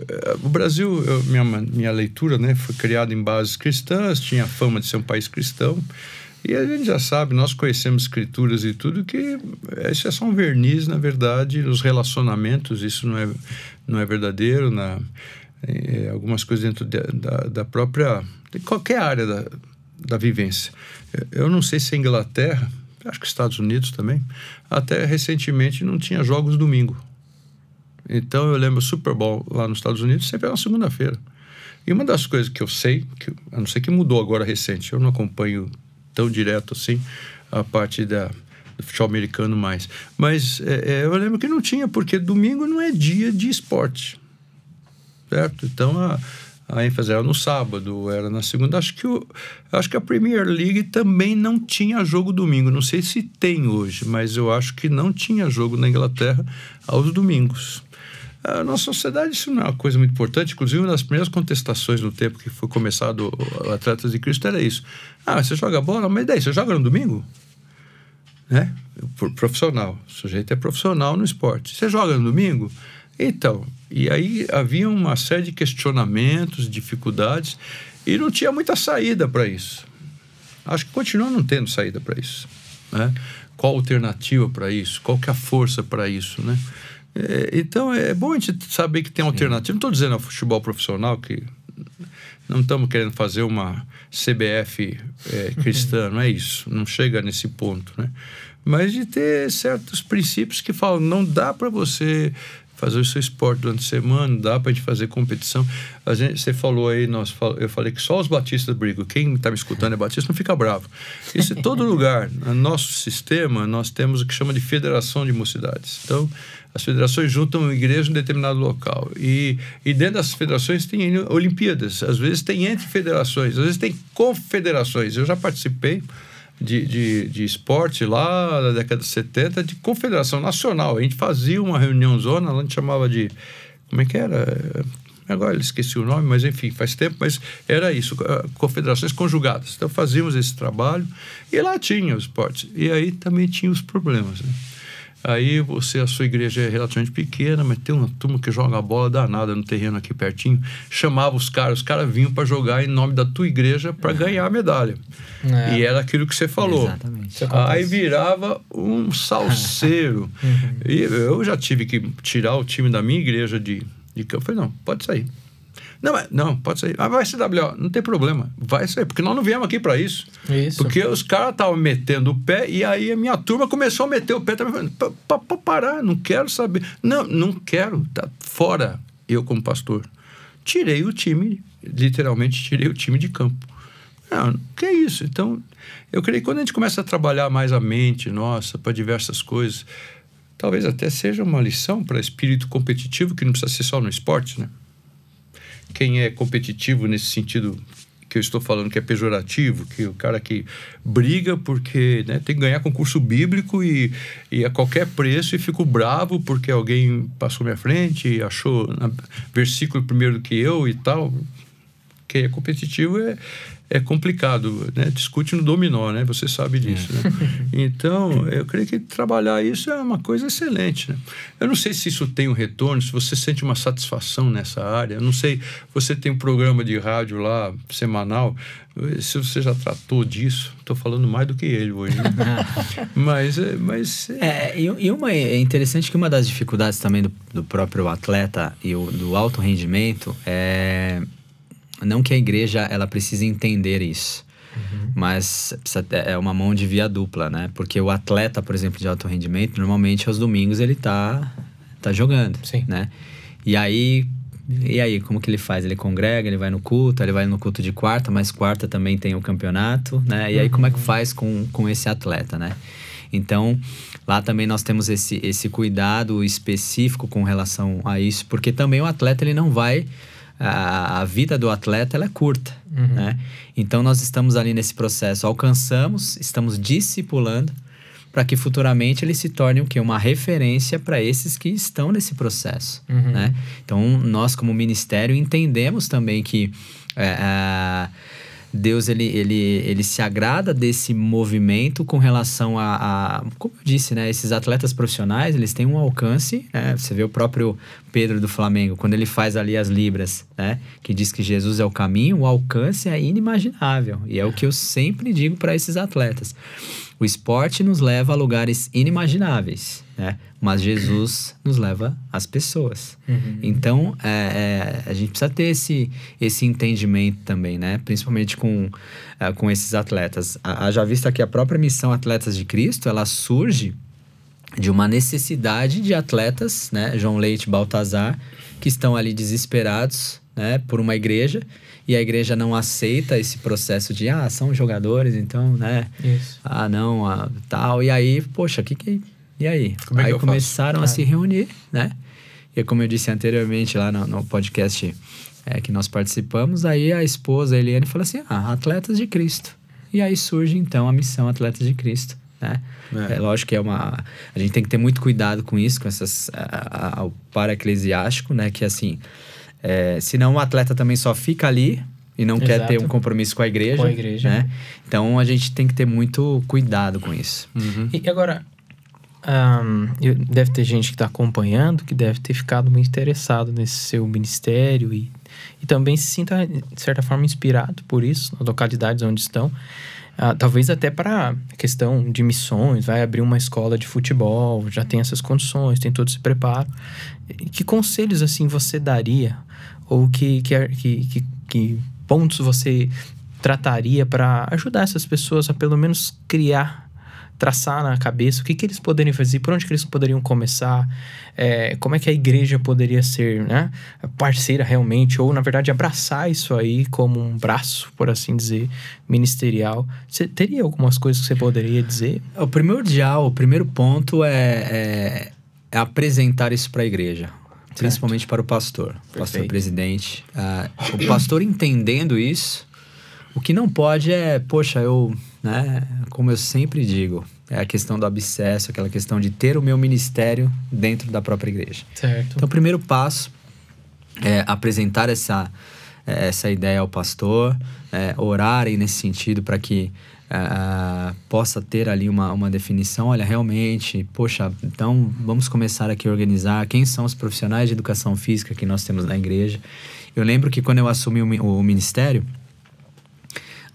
o Brasil, minha, minha leitura né, foi criada em bases cristãs, tinha a fama de ser um país cristão. E a gente já sabe, nós conhecemos escrituras e tudo, que isso é só um verniz, na verdade, nos relacionamentos, isso não é, não é verdadeiro, na, é, algumas coisas dentro de, da, da própria. de qualquer área da, da vivência. Eu não sei se a Inglaterra, acho que Estados Unidos também, até recentemente não tinha jogos domingo. Então eu lembro Super Bowl lá nos Estados Unidos sempre era uma segunda-feira. E uma das coisas que eu sei, que, a não ser que mudou agora recente, eu não acompanho tão direto assim a parte da, do futebol americano mais. Mas é, é, eu lembro que não tinha, porque domingo não é dia de esporte, certo? Então a, a ênfase era no sábado, era na segunda. Acho que, o, acho que a Premier League também não tinha jogo domingo. Não sei se tem hoje, mas eu acho que não tinha jogo na Inglaterra aos domingos. Na é, nossa sociedade, isso não é uma coisa muito importante. Inclusive, uma das primeiras contestações no tempo que foi começado o Atletas de Cristo era isso. Ah, você joga bola, mas daí? Você joga no domingo? Né? Profissional. O sujeito é profissional no esporte. Você joga no domingo? Então, e aí havia uma série de questionamentos, dificuldades, e não tinha muita saída para isso. Acho que continua não tendo saída para isso. Né? Qual a alternativa para isso? Qual que é a força para isso? Né? É, então é bom a gente saber que tem Sim. alternativa. Não estou dizendo ao futebol profissional que não estamos querendo fazer uma CBF é, cristã, não é isso. Não chega nesse ponto, né? Mas de ter certos princípios que falam, não dá para você fazer o seu esporte durante a semana, dá para a gente fazer competição. A gente, você falou aí, nós, eu falei que só os batistas brigam. Quem está me escutando é batista, não fica bravo. Isso em todo lugar. No nosso sistema, nós temos o que chama de federação de mocidades. Então, as federações juntam igreja em determinado local. E, e dentro das federações tem Olimpíadas. Às vezes tem entre federações, às vezes tem confederações. Eu já participei de, de, de, esporte lá da década de 70, de confederação nacional. A gente fazia uma reunião zona, a gente chamava de. Como é que era? Agora esqueci o nome, mas enfim, faz tempo, mas era isso, eh, confederações conjugadas. Então fazíamos esse trabalho e lá tinha o esporte. E aí também tinha os problemas. Né? Aí você, a sua igreja é relativamente pequena, mas tem uma turma que joga bola danada no terreno aqui pertinho. Chamava os caras, os caras vinham para jogar em nome da tua igreja para uhum. ganhar a medalha. É. E era aquilo que você falou. Exatamente. Aí virava um salseiro. uhum. E eu já tive que tirar o time da minha igreja de, de campo. Eu falei, não, pode sair. Não, não, pode sair. Ah, vai ser WO. Não tem problema. Vai sair. Porque nós não viemos aqui para isso. isso. Porque os caras estavam metendo o pé e aí a minha turma começou a meter o pé também. Para parar, não quero saber. Não, não quero. Tá fora, eu como pastor. Tirei o time, literalmente tirei o time de campo. Não, ah, que é isso. Então, eu creio que quando a gente começa a trabalhar mais a mente nossa para diversas coisas, talvez até seja uma lição para espírito competitivo que não precisa ser só no esporte, né? quem é competitivo nesse sentido que eu estou falando que é pejorativo, que o cara que briga porque né, tem que ganhar concurso bíblico e, e a qualquer preço e fico bravo porque alguém passou minha frente e achou versículo primeiro que eu e tal que é competitivo é, é complicado, né? Discute no dominó, né? Você sabe disso, né? é. né? Então, eu creio que trabalhar isso é uma coisa excelente, né? Eu não sei se isso tem um retorno, se você sente uma satisfação nessa área. Eu não sei, você tem um programa de rádio lá, semanal, se você já tratou disso. Estou falando mais do que ele hoje, né? mas... Eh, mas eh, é, e, uma, é interessante que uma das dificuldades também do, do próprio atleta e o, do alto rendimento é não que a igreja ela precise entender isso, uhum. mas é uma mão de via dupla, né? Porque o atleta, por exemplo, de alto rendimento, normalmente aos domingos ele tá, tá jogando, Sim. né? E aí, e aí, como que ele faz? Ele congrega, ele vai no culto, ele vai no culto de quarta, mas quarta também tem o campeonato, né? E aí, como é que uhum. faz com, com esse atleta, né? Então, lá também nós temos esse, esse cuidado específico com relação a isso, porque também o atleta ele não vai a, a vida do atleta ela é curta, uhum. né? Então nós estamos ali nesse processo, alcançamos, estamos discipulando para que futuramente ele se torne o quê? Uma referência para esses que estão nesse processo, uhum. né? Então nós como ministério entendemos também que é, é Deus ele, ele, ele se agrada desse movimento com relação a, a como eu disse, né, esses atletas profissionais, eles têm um alcance, né? Você vê o próprio Pedro do Flamengo, quando ele faz ali as libras, né, que diz que Jesus é o caminho, o alcance é inimaginável. E é o que eu sempre digo para esses atletas. O esporte nos leva a lugares inimagináveis, né? Mas Jesus nos leva às pessoas. Uhum. Então, é, é, a gente precisa ter esse, esse entendimento também, né? Principalmente com, é, com esses atletas. Haja vista que a própria missão Atletas de Cristo, ela surge de uma necessidade de atletas, né? João Leite, Baltazar, que estão ali desesperados, né? Por uma igreja e a igreja não aceita esse processo de ah, são jogadores, então, né? Isso. Ah, não, ah, tal. E aí, poxa, que que e aí? Como é aí é começaram faço? a é. se reunir, né? E como eu disse anteriormente lá no, no podcast é, que nós participamos, aí a esposa a Eliane falou assim: ah, atletas de Cristo. E aí surge então a missão Atletas de Cristo. Né? É. é. lógico que é uma a gente tem que ter muito cuidado com isso com essas a, a, o né que assim é, senão o atleta também só fica ali e não Exato. quer ter um compromisso com a igreja. Com a igreja. Né? Então a gente tem que ter muito cuidado com isso. Uhum. E agora, um, deve ter gente que está acompanhando que deve ter ficado muito interessado nesse seu ministério e, e também se sinta, de certa forma, inspirado por isso, nas localidades onde estão ah, talvez até para questão de missões, vai abrir uma escola de futebol, já tem essas condições, tem todo esse preparo. Que conselhos assim você daria ou que que, que, que pontos você trataria para ajudar essas pessoas a pelo menos criar traçar na cabeça o que, que eles poderiam fazer, por onde que eles poderiam começar, é, como é que a igreja poderia ser né, parceira realmente, ou na verdade abraçar isso aí como um braço, por assim dizer, ministerial. Você teria algumas coisas que você poderia dizer? O primordial, o primeiro ponto é, é, é apresentar isso para a igreja. Certo. Principalmente para o pastor, Perfeito. pastor presidente. Uh, o pastor entendendo isso, o que não pode é, poxa, eu né? Como eu sempre digo, é a questão do abscesso, aquela questão de ter o meu ministério dentro da própria igreja. Certo. Então, o primeiro passo é apresentar essa, é, essa ideia ao pastor, é, orarem nesse sentido para que Uh, possa ter ali uma, uma definição, olha, realmente, poxa, então vamos começar aqui a organizar quem são os profissionais de educação física que nós temos na igreja. Eu lembro que quando eu assumi o, o ministério,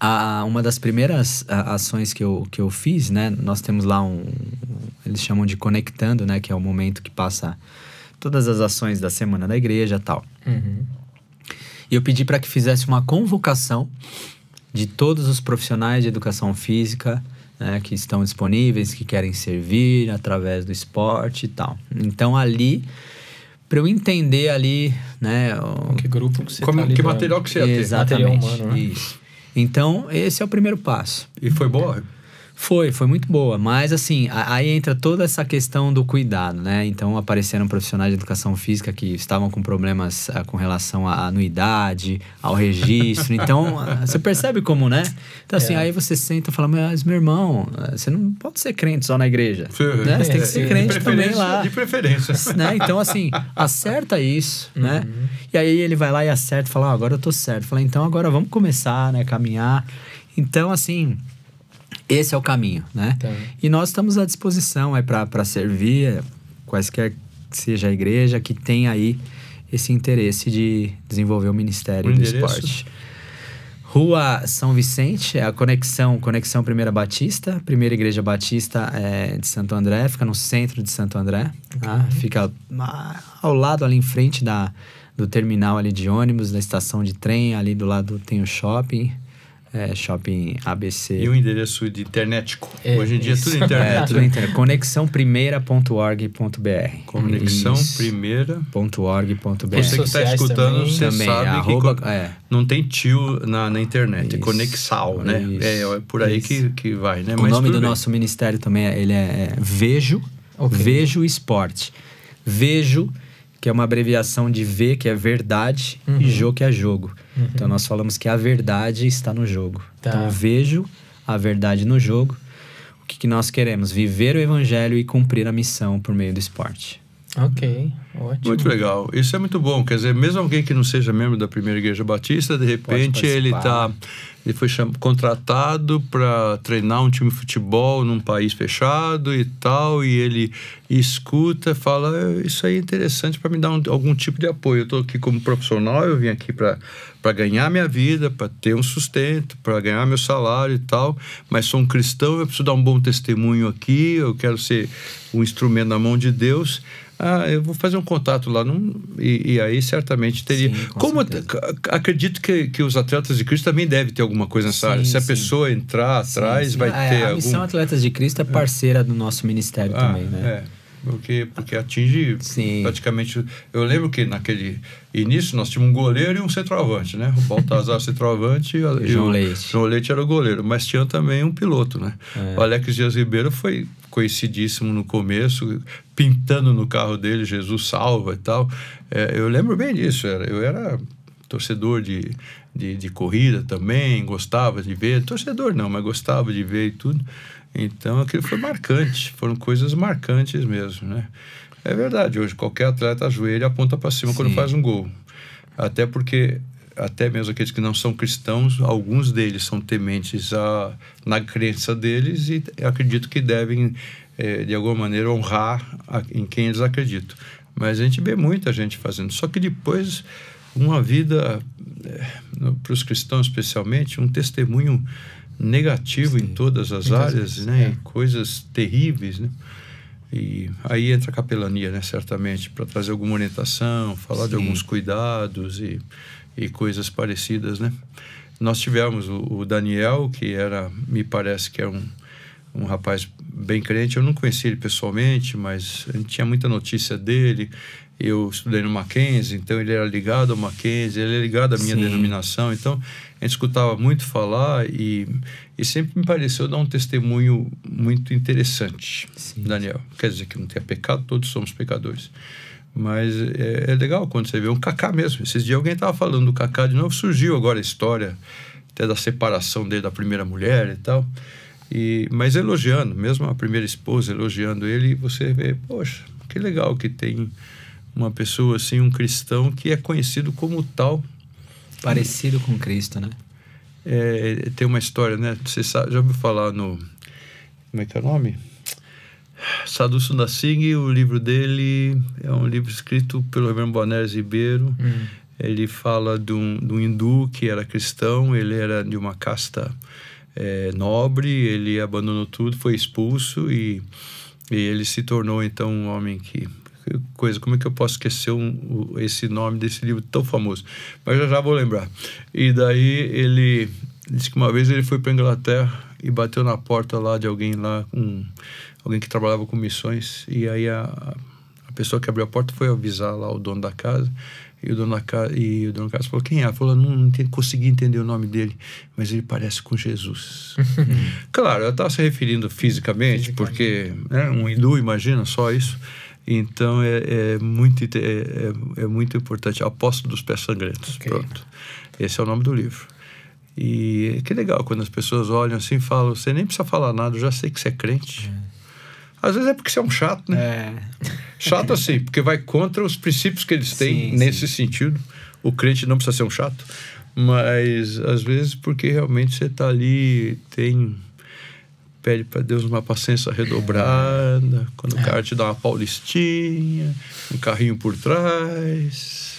a, uma das primeiras ações que eu, que eu fiz, né? Nós temos lá um. Eles chamam de conectando, né? Que é o momento que passa todas as ações da semana da igreja tal. Uhum. E eu pedi para que fizesse uma convocação de todos os profissionais de educação física né, que estão disponíveis, que querem servir através do esporte e tal. Então ali para eu entender ali, né, o... que grupo que você como, tá que material que você ia ter, material humano, né? Isso. Então, esse é o primeiro passo. E foi boa? Foi, foi muito boa. Mas assim, aí entra toda essa questão do cuidado, né? Então apareceram profissionais de educação física que estavam com problemas uh, com relação à anuidade, ao registro. Então, ah, você percebe como, né? Então, assim, é. aí você senta e fala, mas meu irmão, ah, você não pode ser crente só na igreja. Né? Você tem que é, ser é, crente também lá. De preferência. Né? Então, assim, acerta isso, uhum. né? E aí ele vai lá e acerta e fala, agora eu tô certo. Fala, então agora vamos começar, né? Caminhar. Então, assim esse é o caminho, né? Tá. E nós estamos à disposição é para servir é, quaisquer que seja a igreja que tenha aí esse interesse de desenvolver o Ministério o do Esporte. Rua São Vicente, é a conexão, conexão Primeira Batista, Primeira Igreja Batista é, de Santo André, fica no centro de Santo André, okay. tá? Uhum. fica ao lado ali em frente da, do terminal ali de ônibus, da estação de trem, ali do lado tem o shopping, é, shopping ABC. E o endereço de internetico. É, Hoje em dia isso. é tudo internet. É, tudo né? internet. Conexãoprimeira.org.br. Conexãoprimeira.org.br. Você que está escutando, também. você também, sabe arroba, que é. não tem tio na, na internet, isso. é conexal, né? É, é, por aí que, que vai, né? O Mas nome do bem. nosso ministério também é, ele é, é, Vejo, okay. Vejo Esporte. Vejo que é uma abreviação de V, que é verdade, uhum. e Jô, que é jogo. Uhum. Então nós falamos que a verdade está no jogo. Tá. Então eu vejo a verdade no jogo. O que, que nós queremos? Viver o evangelho e cumprir a missão por meio do esporte. Ok, ótimo. Muito legal. Isso é muito bom. Quer dizer, mesmo alguém que não seja membro da primeira igreja batista, de repente ele tá, ele foi cham... contratado para treinar um time de futebol num país fechado e tal, e ele escuta, fala, é, isso aí é interessante para me dar um, algum tipo de apoio. Eu estou aqui como profissional, eu vim aqui para para ganhar minha vida, para ter um sustento, para ganhar meu salário e tal, mas sou um cristão, eu preciso dar um bom testemunho aqui, eu quero ser um instrumento na mão de Deus ah, eu vou fazer um contato lá num, e, e, aí certamente teria. Sim, com Como acredito que, que os atletas de Cristo também devem ter alguma coisa nessa sim, área. Se sim. a pessoa entrar atrás, vai ah, ter. A algum... missão Atletas de Cristo é, é parceira do nosso ministério ah, também, né? É. Porque, porque atinge praticamente. Eu lembro que naquele início nós tínhamos um goleiro e um centroavante, né? O Baltazar centroavante e, e, o João Leite. João Leite era o goleiro, mas tinha também um piloto, né? É. O Alex Dias Ribeiro foi conhecidíssimo no começo, pintando no carro dele Jesus salva e tal. É, eu lembro bem disso, eu era torcedor de, de, de, corrida também, gostava de ver, torcedor não, mas gostava de ver e tudo. Então aquilo foi marcante, foram coisas marcantes mesmo, né? É verdade, hoje qualquer atleta ajoelha aponta para cima Sim. quando faz um gol. Até porque até mesmo aqueles que não são cristãos, alguns deles são tementes a, na crença deles e acredito que devem, é, de alguma maneira, honrar a, em quem eles acreditam. Mas a gente vê muita gente fazendo. Só que depois, uma vida, é, eh, para os cristãos especialmente, um testemunho negativo Sim. em todas as Muitas áreas, vezes, né? É. Coisas terríveis, né? E aí entra a capelania, né? Certamente, para trazer alguma orientação, falar Sim. de alguns cuidados e e coisas parecidas, né? Nós tivemos o, o Daniel, que era, me parece que é um, um rapaz bem crente. Eu não conhecia ele pessoalmente, mas a gente tinha muita notícia dele. Eu estudei no Mackenzie, então ele era ligado ao Mackenzie, ele é ligado à minha Sim. denominação. Então, a gente escutava muito falar e, e sempre me pareceu dar um testemunho muito interessante, Sim. Daniel. Quer dizer que não tem pecado, todos somos pecadores. Mas é, é, legal quando você vê um Kaká mesmo. Esses dias alguém estava falando do Kaká de novo, surgiu agora a história até da separação dele da primeira mulher e tal. E, mas elogiando, mesmo a primeira esposa elogiando ele, você vê, poxa, que legal que tem uma pessoa assim, um cristão que é conhecido como tal. Parecido com Cristo, né? É, é tem uma história, né? Você sabe, já ouviu falar no. Como é que é o nome? Sadhu Sundar Singh, o livro dele é um livro escrito pelo Reverendo Bonés Ribeiro. Hum. Ele fala de um, de um hindu que era cristão, ele era de uma casta é, nobre, ele abandonou tudo, foi expulso e, e, ele se tornou então um homem que coisa como é que eu posso esquecer um, esse nome desse livro tão famoso mas já já vou lembrar e daí ele disse que uma vez ele foi para Inglaterra e bateu na porta lá de alguém lá um alguém que trabalhava com missões. E aí a, a pessoa que abriu a porta foi avisar lá o dono da casa. E o dono da casa, e o dono da casa falou: Quem é? Falou: Não, não entendi, consegui entender o nome dele, mas ele parece com Jesus. claro, eu estava se referindo fisicamente, porque né, um hindu, imagina só isso. Então é, é muito, é, é, é, muito importante. Apóstolo dos Pés Sangrentos. Okay. Pronto. Esse é o nome do livro. E que legal quando as pessoas olham assim e falam: Você nem precisa falar nada, eu já sei que você é crente. É. Às vezes é porque você é um chato, né? É. Chato assim, porque vai contra os princípios que eles têm sim, nesse sim. sentido. O crente não precisa ser um chato, mas às vezes porque realmente você está ali, tem pede para Deus uma paciência redobrada, é. quando é. o cara te dá uma paulistinha, um carrinho por trás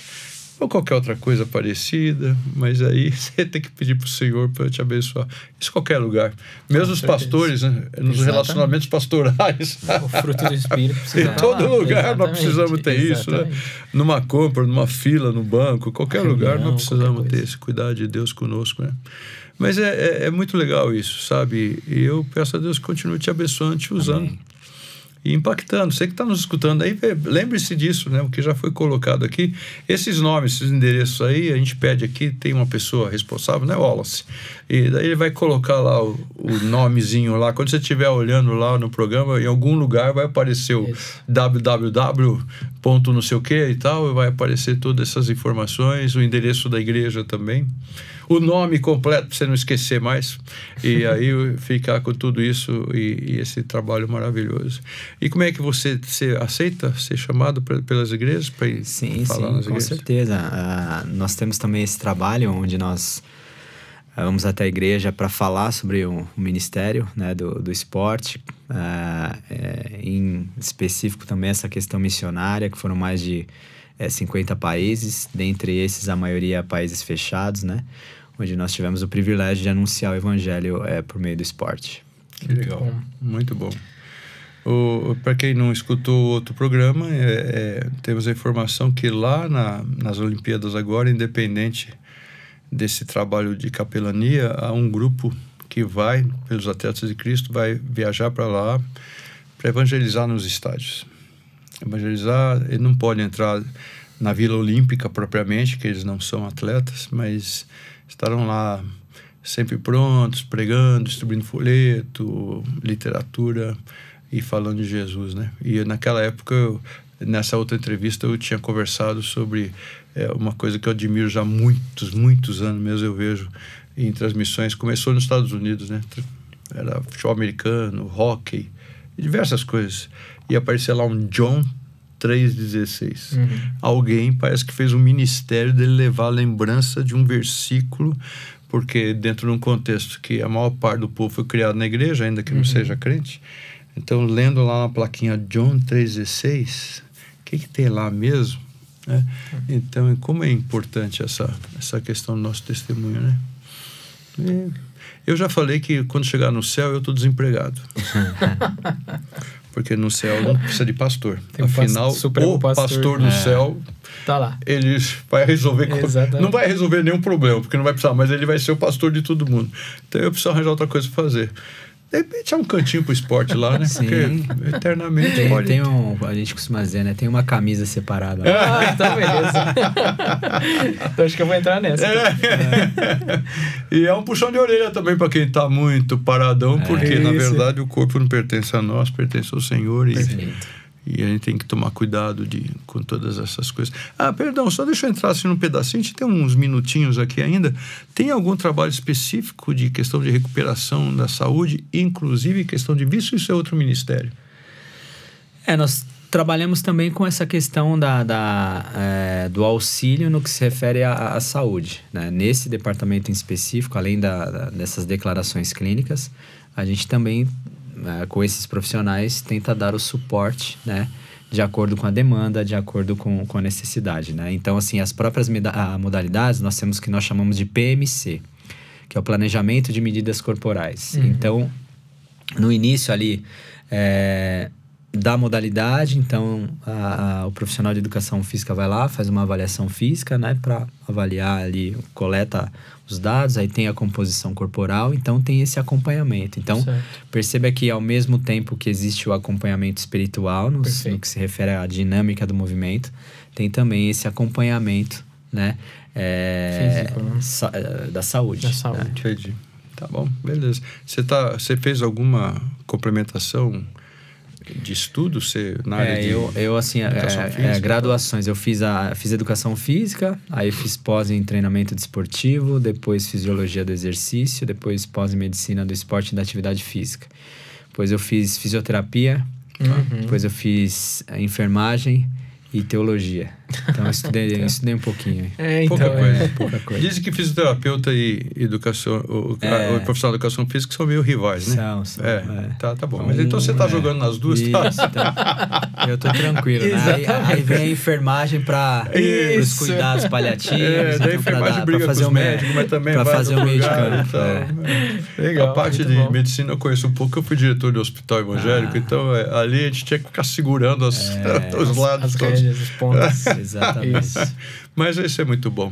ou qualquer outra coisa parecida, mas aí você tem que pedir para o Senhor para te abençoar. Isso em qualquer lugar. Mesmo Com os certeza. pastores, né? nos Exatamente. relacionamentos pastorais. O fruto do Espírito. em todo falar. lugar Exatamente. nós precisamos ter Exatamente. isso. Né? Numa compra, numa fila, no banco, qualquer lugar nós precisamos ter esse cuidado de Deus conosco. Né? Mas é, é, é, muito legal isso, sabe? E eu peço a Deus que continue te abençoando, te usando. Amém e impactando. Você que está nos escutando aí, lembre-se disso, né? O que já foi colocado aqui. Esses nomes, esses endereços aí, a gente pede aqui, tem uma pessoa responsável, né, Wallace? E daí ele vai colocar lá o, o nomezinho lá. Quando você estiver olhando lá no programa, em algum lugar vai aparecer o www ponto não sei o que e tal, vai aparecer todas essas informações, o endereço da igreja também o nome completo para você não esquecer mais. E aí ficar com tudo isso e, e, esse trabalho maravilhoso. E como é que você, você aceita ser chamado pra, pelas igrejas para ir sim, falar sim, nas igrejas? Sim, com certeza. Uh, nós temos também esse trabalho onde nós ah, vamos até a igreja para falar sobre o, ministério né, do, do esporte, uh, é, em específico também essa questão missionária, que foram mais de é, 50 países, dentre esses a maioria países fechados, né? onde nós tivemos o privilégio de anunciar o evangelho é, por meio do esporte. Que legal, muito bom. bom. Para quem não escutou outro programa, é, é, temos a informação que lá na, nas Olimpíadas agora, independente desse trabalho de capelania, há um grupo que vai, pelos atletas de Cristo, vai viajar para lá para evangelizar nos estádios. Evangelizar, ele não pode entrar na Vila Olímpica propriamente, que eles não são atletas, mas estarão lá sempre prontos, pregando, distribuindo folheto, literatura e falando de Jesus, né? E naquela época, eu, nessa outra entrevista, eu tinha conversado sobre é, uma coisa que eu admiro já há muitos, muitos anos mesmo, eu vejo em transmissões. Começou nos Estados Unidos, né? Era futebol americano, hockey, diversas coisas. E aparecia lá um John 3,16. Uhum. Alguém parece que fez um ministério dele levar a lembrança de um versículo, porque dentro de um contexto que a maior parte do povo foi criado na igreja, ainda que uhum. não seja crente. Então, lendo lá na plaquinha John 3,16, o que, que tem lá mesmo? Né? Uhum. Então, é como é importante essa, essa questão do nosso testemunho, né? E é, eu já falei que quando chegar no céu eu estou desempregado. porque no céu não precisa de pastor. Tem Afinal, pastor, o pastor, no do é. céu, tá lá. ele vai resolver. Exatamente. Não vai resolver nenhum problema, porque não vai precisar, mas ele vai ser o pastor de todo mundo. Então eu preciso arranjar outra coisa para fazer. De repente há um cantinho pro esporte lá, né? Sim. Porque eternamente tem, pode... Tem um, a gente costuma dizer, né? Tem uma camisa separada. Lá. ah, então beleza. então acho que eu vou entrar nessa. É. É. e é um puxão de orelha também para quem tá muito paradão, é. porque na verdade o corpo não pertence a nós, pertence ao Senhor. E, Perfeito. E a gente tem que tomar cuidado de, com todas essas coisas. Ah, perdão, só deixa eu entrar assim num pedacinho, a gente tem uns minutinhos aqui ainda. Tem algum trabalho específico de questão de recuperação da saúde, inclusive questão de vício? Isso é outro ministério. É, nós trabalhamos também com essa questão da, da é, do auxílio no que se refere à, à saúde. Né? Nesse departamento em específico, além da, da, dessas declarações clínicas, a gente também uh, com esses profissionais tenta dar o suporte, né? De acordo com a demanda, de acordo com, com a necessidade, né? Então, assim, as próprias ah, modalidades, nós temos o que nós chamamos de PMC, que é o Planejamento de Medidas Corporais. Uhum. Então, no início ali, é, da modalidade, então a, a, o profissional de educação física vai lá, faz uma avaliação física, né, para avaliar ali, coleta os dados, aí tem a composição corporal, então tem esse acompanhamento. Então, certo. perceba que ao mesmo tempo que existe o acompanhamento espiritual, no, no, que se refere à dinâmica do movimento, tem também esse acompanhamento, né? É, Físico, né? É, da saúde. Da né? saúde. Né? Entendi. Tá bom, beleza. Você tá, você fez alguma complementação? de estudo você, na área é, de eu, eu assim, é, é física, é, graduações. Eu fiz, a, fiz educação física, aí fiz pós em treinamento desportivo, depois fisiologia do exercício, depois pós em medicina do esporte e da atividade física. Depois eu fiz fisioterapia, uhum. depois eu fiz eh, enfermagem e teologia. Então, eu estudei, então, eu estudei um pouquinho. É, então, pouca, coisa, é, pouca coisa. Dizem que fisioterapeuta e educação, o, é. o profissional de educação física são meio rivais, né? São, são. É, é. Tá, tá bom. Então, Mas então você está é. jogando nas duas, tá? Isso, tá? Então, eu estou tranquilo, né? Aí, aí, vem a enfermagem para é os cuidados paliativos. É, então, fazer o médico, mas também para fazer o médico. Né, então. Legal, a parte de bom. medicina eu conheço um pouco, eu fui diretor do hospital evangélico, ah. então ali a gente tinha que ficar segurando as, os lados as todos. Exatamente. Mas isso é muito bom.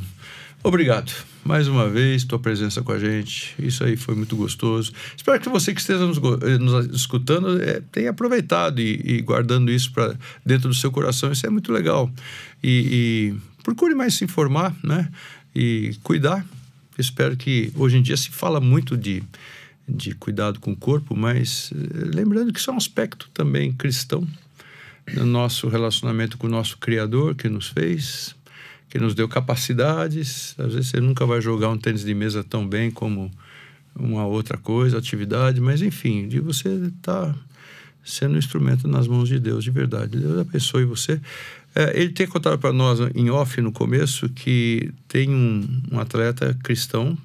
Obrigado mais uma vez, tua presença com a gente. Isso aí foi muito gostoso. Espero que você que esteja nos, eh, nos escutando é, tenha aproveitado e, e guardando isso para dentro do seu coração. Isso é muito legal. E, e procure mais se informar, né? E cuidar. Espero que hoje em dia se fala muito de de cuidado com o corpo, mas eh, lembrando que isso é um aspecto também cristão, no nosso relacionamento com o nosso Criador que nos fez, que nos deu capacidades. Às vezes você nunca vai jogar um tênis de mesa tão bem como uma outra coisa, atividade, mas enfim, de você estar tá sendo um instrumento nas mãos de Deus de verdade. Deus abençoe você. É, ele tem contado para nós em off no começo que tem um, um atleta cristão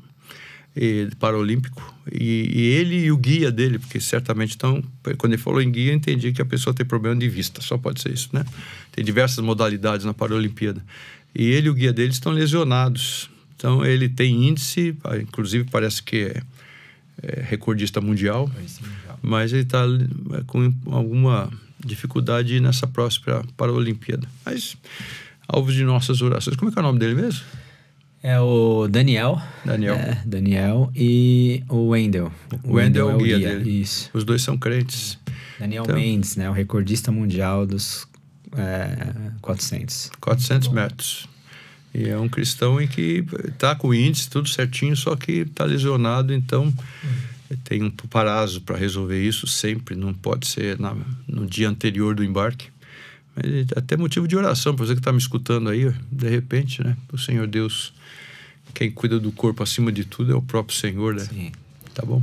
e, paralímpico. E, e, ele e o guia dele, porque certamente estão. Quando ele falou em guia, eu entendi que a pessoa tem problema de vista, só pode ser isso, né? Tem diversas modalidades na Paralimpíada. E ele e o guia dele estão lesionados. Então ele tem índice, ah, inclusive parece que é, é recordista mundial, mas ele está é, com alguma dificuldade nessa próxima Paralimpíada. Mas alvo de nossas orações. Como é que é o nome dele mesmo? É o Daniel. Daniel. É, Daniel e o Wendel. O Wendel, é Wendel é o guia, guia, dele. Isso. Os dois são crentes. Daniel então, Mendes, né? O recordista mundial dos é, 400. 400 metros. E é um cristão em que está com o índice tudo certinho, só que está lesionado, então hum. tem um parazo para resolver isso sempre, não pode ser na, no dia anterior do embarque. Mas até motivo de oração para você que está me escutando aí, de repente, né? O Senhor Deus quem cuida do corpo acima de tudo é o próprio Senhor, né? Sim. Tá bom.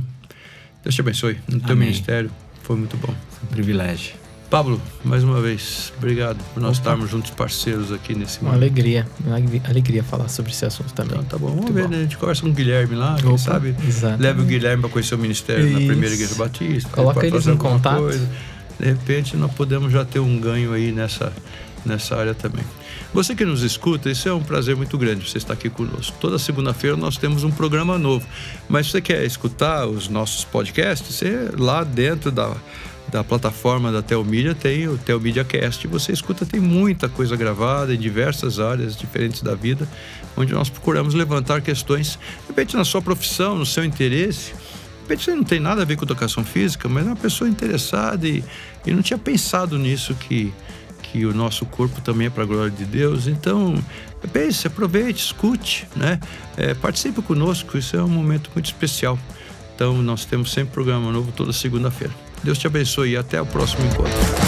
Deus te abençoe no teu Amém. ministério. Foi muito bom. Foi um privilégio. Pablo, mais uma vez, obrigado por nós Opa. estarmos juntos parceiros aqui nesse momento. Uma alegria, uma alegria falar sobre esse assunto também. Então, tá bom, vamos ver, né? A gente conversa com o Guilherme lá, Opa. sabe? Exatamente. Leva o Guilherme para conhecer o ministério Isso. na primeira igreja batista. Coloca ele eles em contato. Coisa. De repente, nós podemos já ter um ganho aí nessa, nessa área também. Você que nos escuta, isso é um prazer muito grande você estar aqui conosco. Toda segunda-feira nós temos um programa novo. Mas se você quer escutar os nossos podcasts, você, lá dentro da da plataforma da Telmídia tem o Telmídiacast. Você escuta, tem muita coisa gravada em diversas áreas diferentes da vida, onde nós procuramos levantar questões, de repente, na sua profissão, no seu interesse. De repente, você não tem nada a ver com educação física, mas é uma pessoa interessada e, e não tinha pensado nisso que que o nosso corpo também é para a glória de Deus. Então, pense, aproveite, escute, né? É, participe conosco, isso é um momento muito especial. Então, nós temos sempre programa novo toda segunda-feira. Deus te abençoe e até o próximo encontro.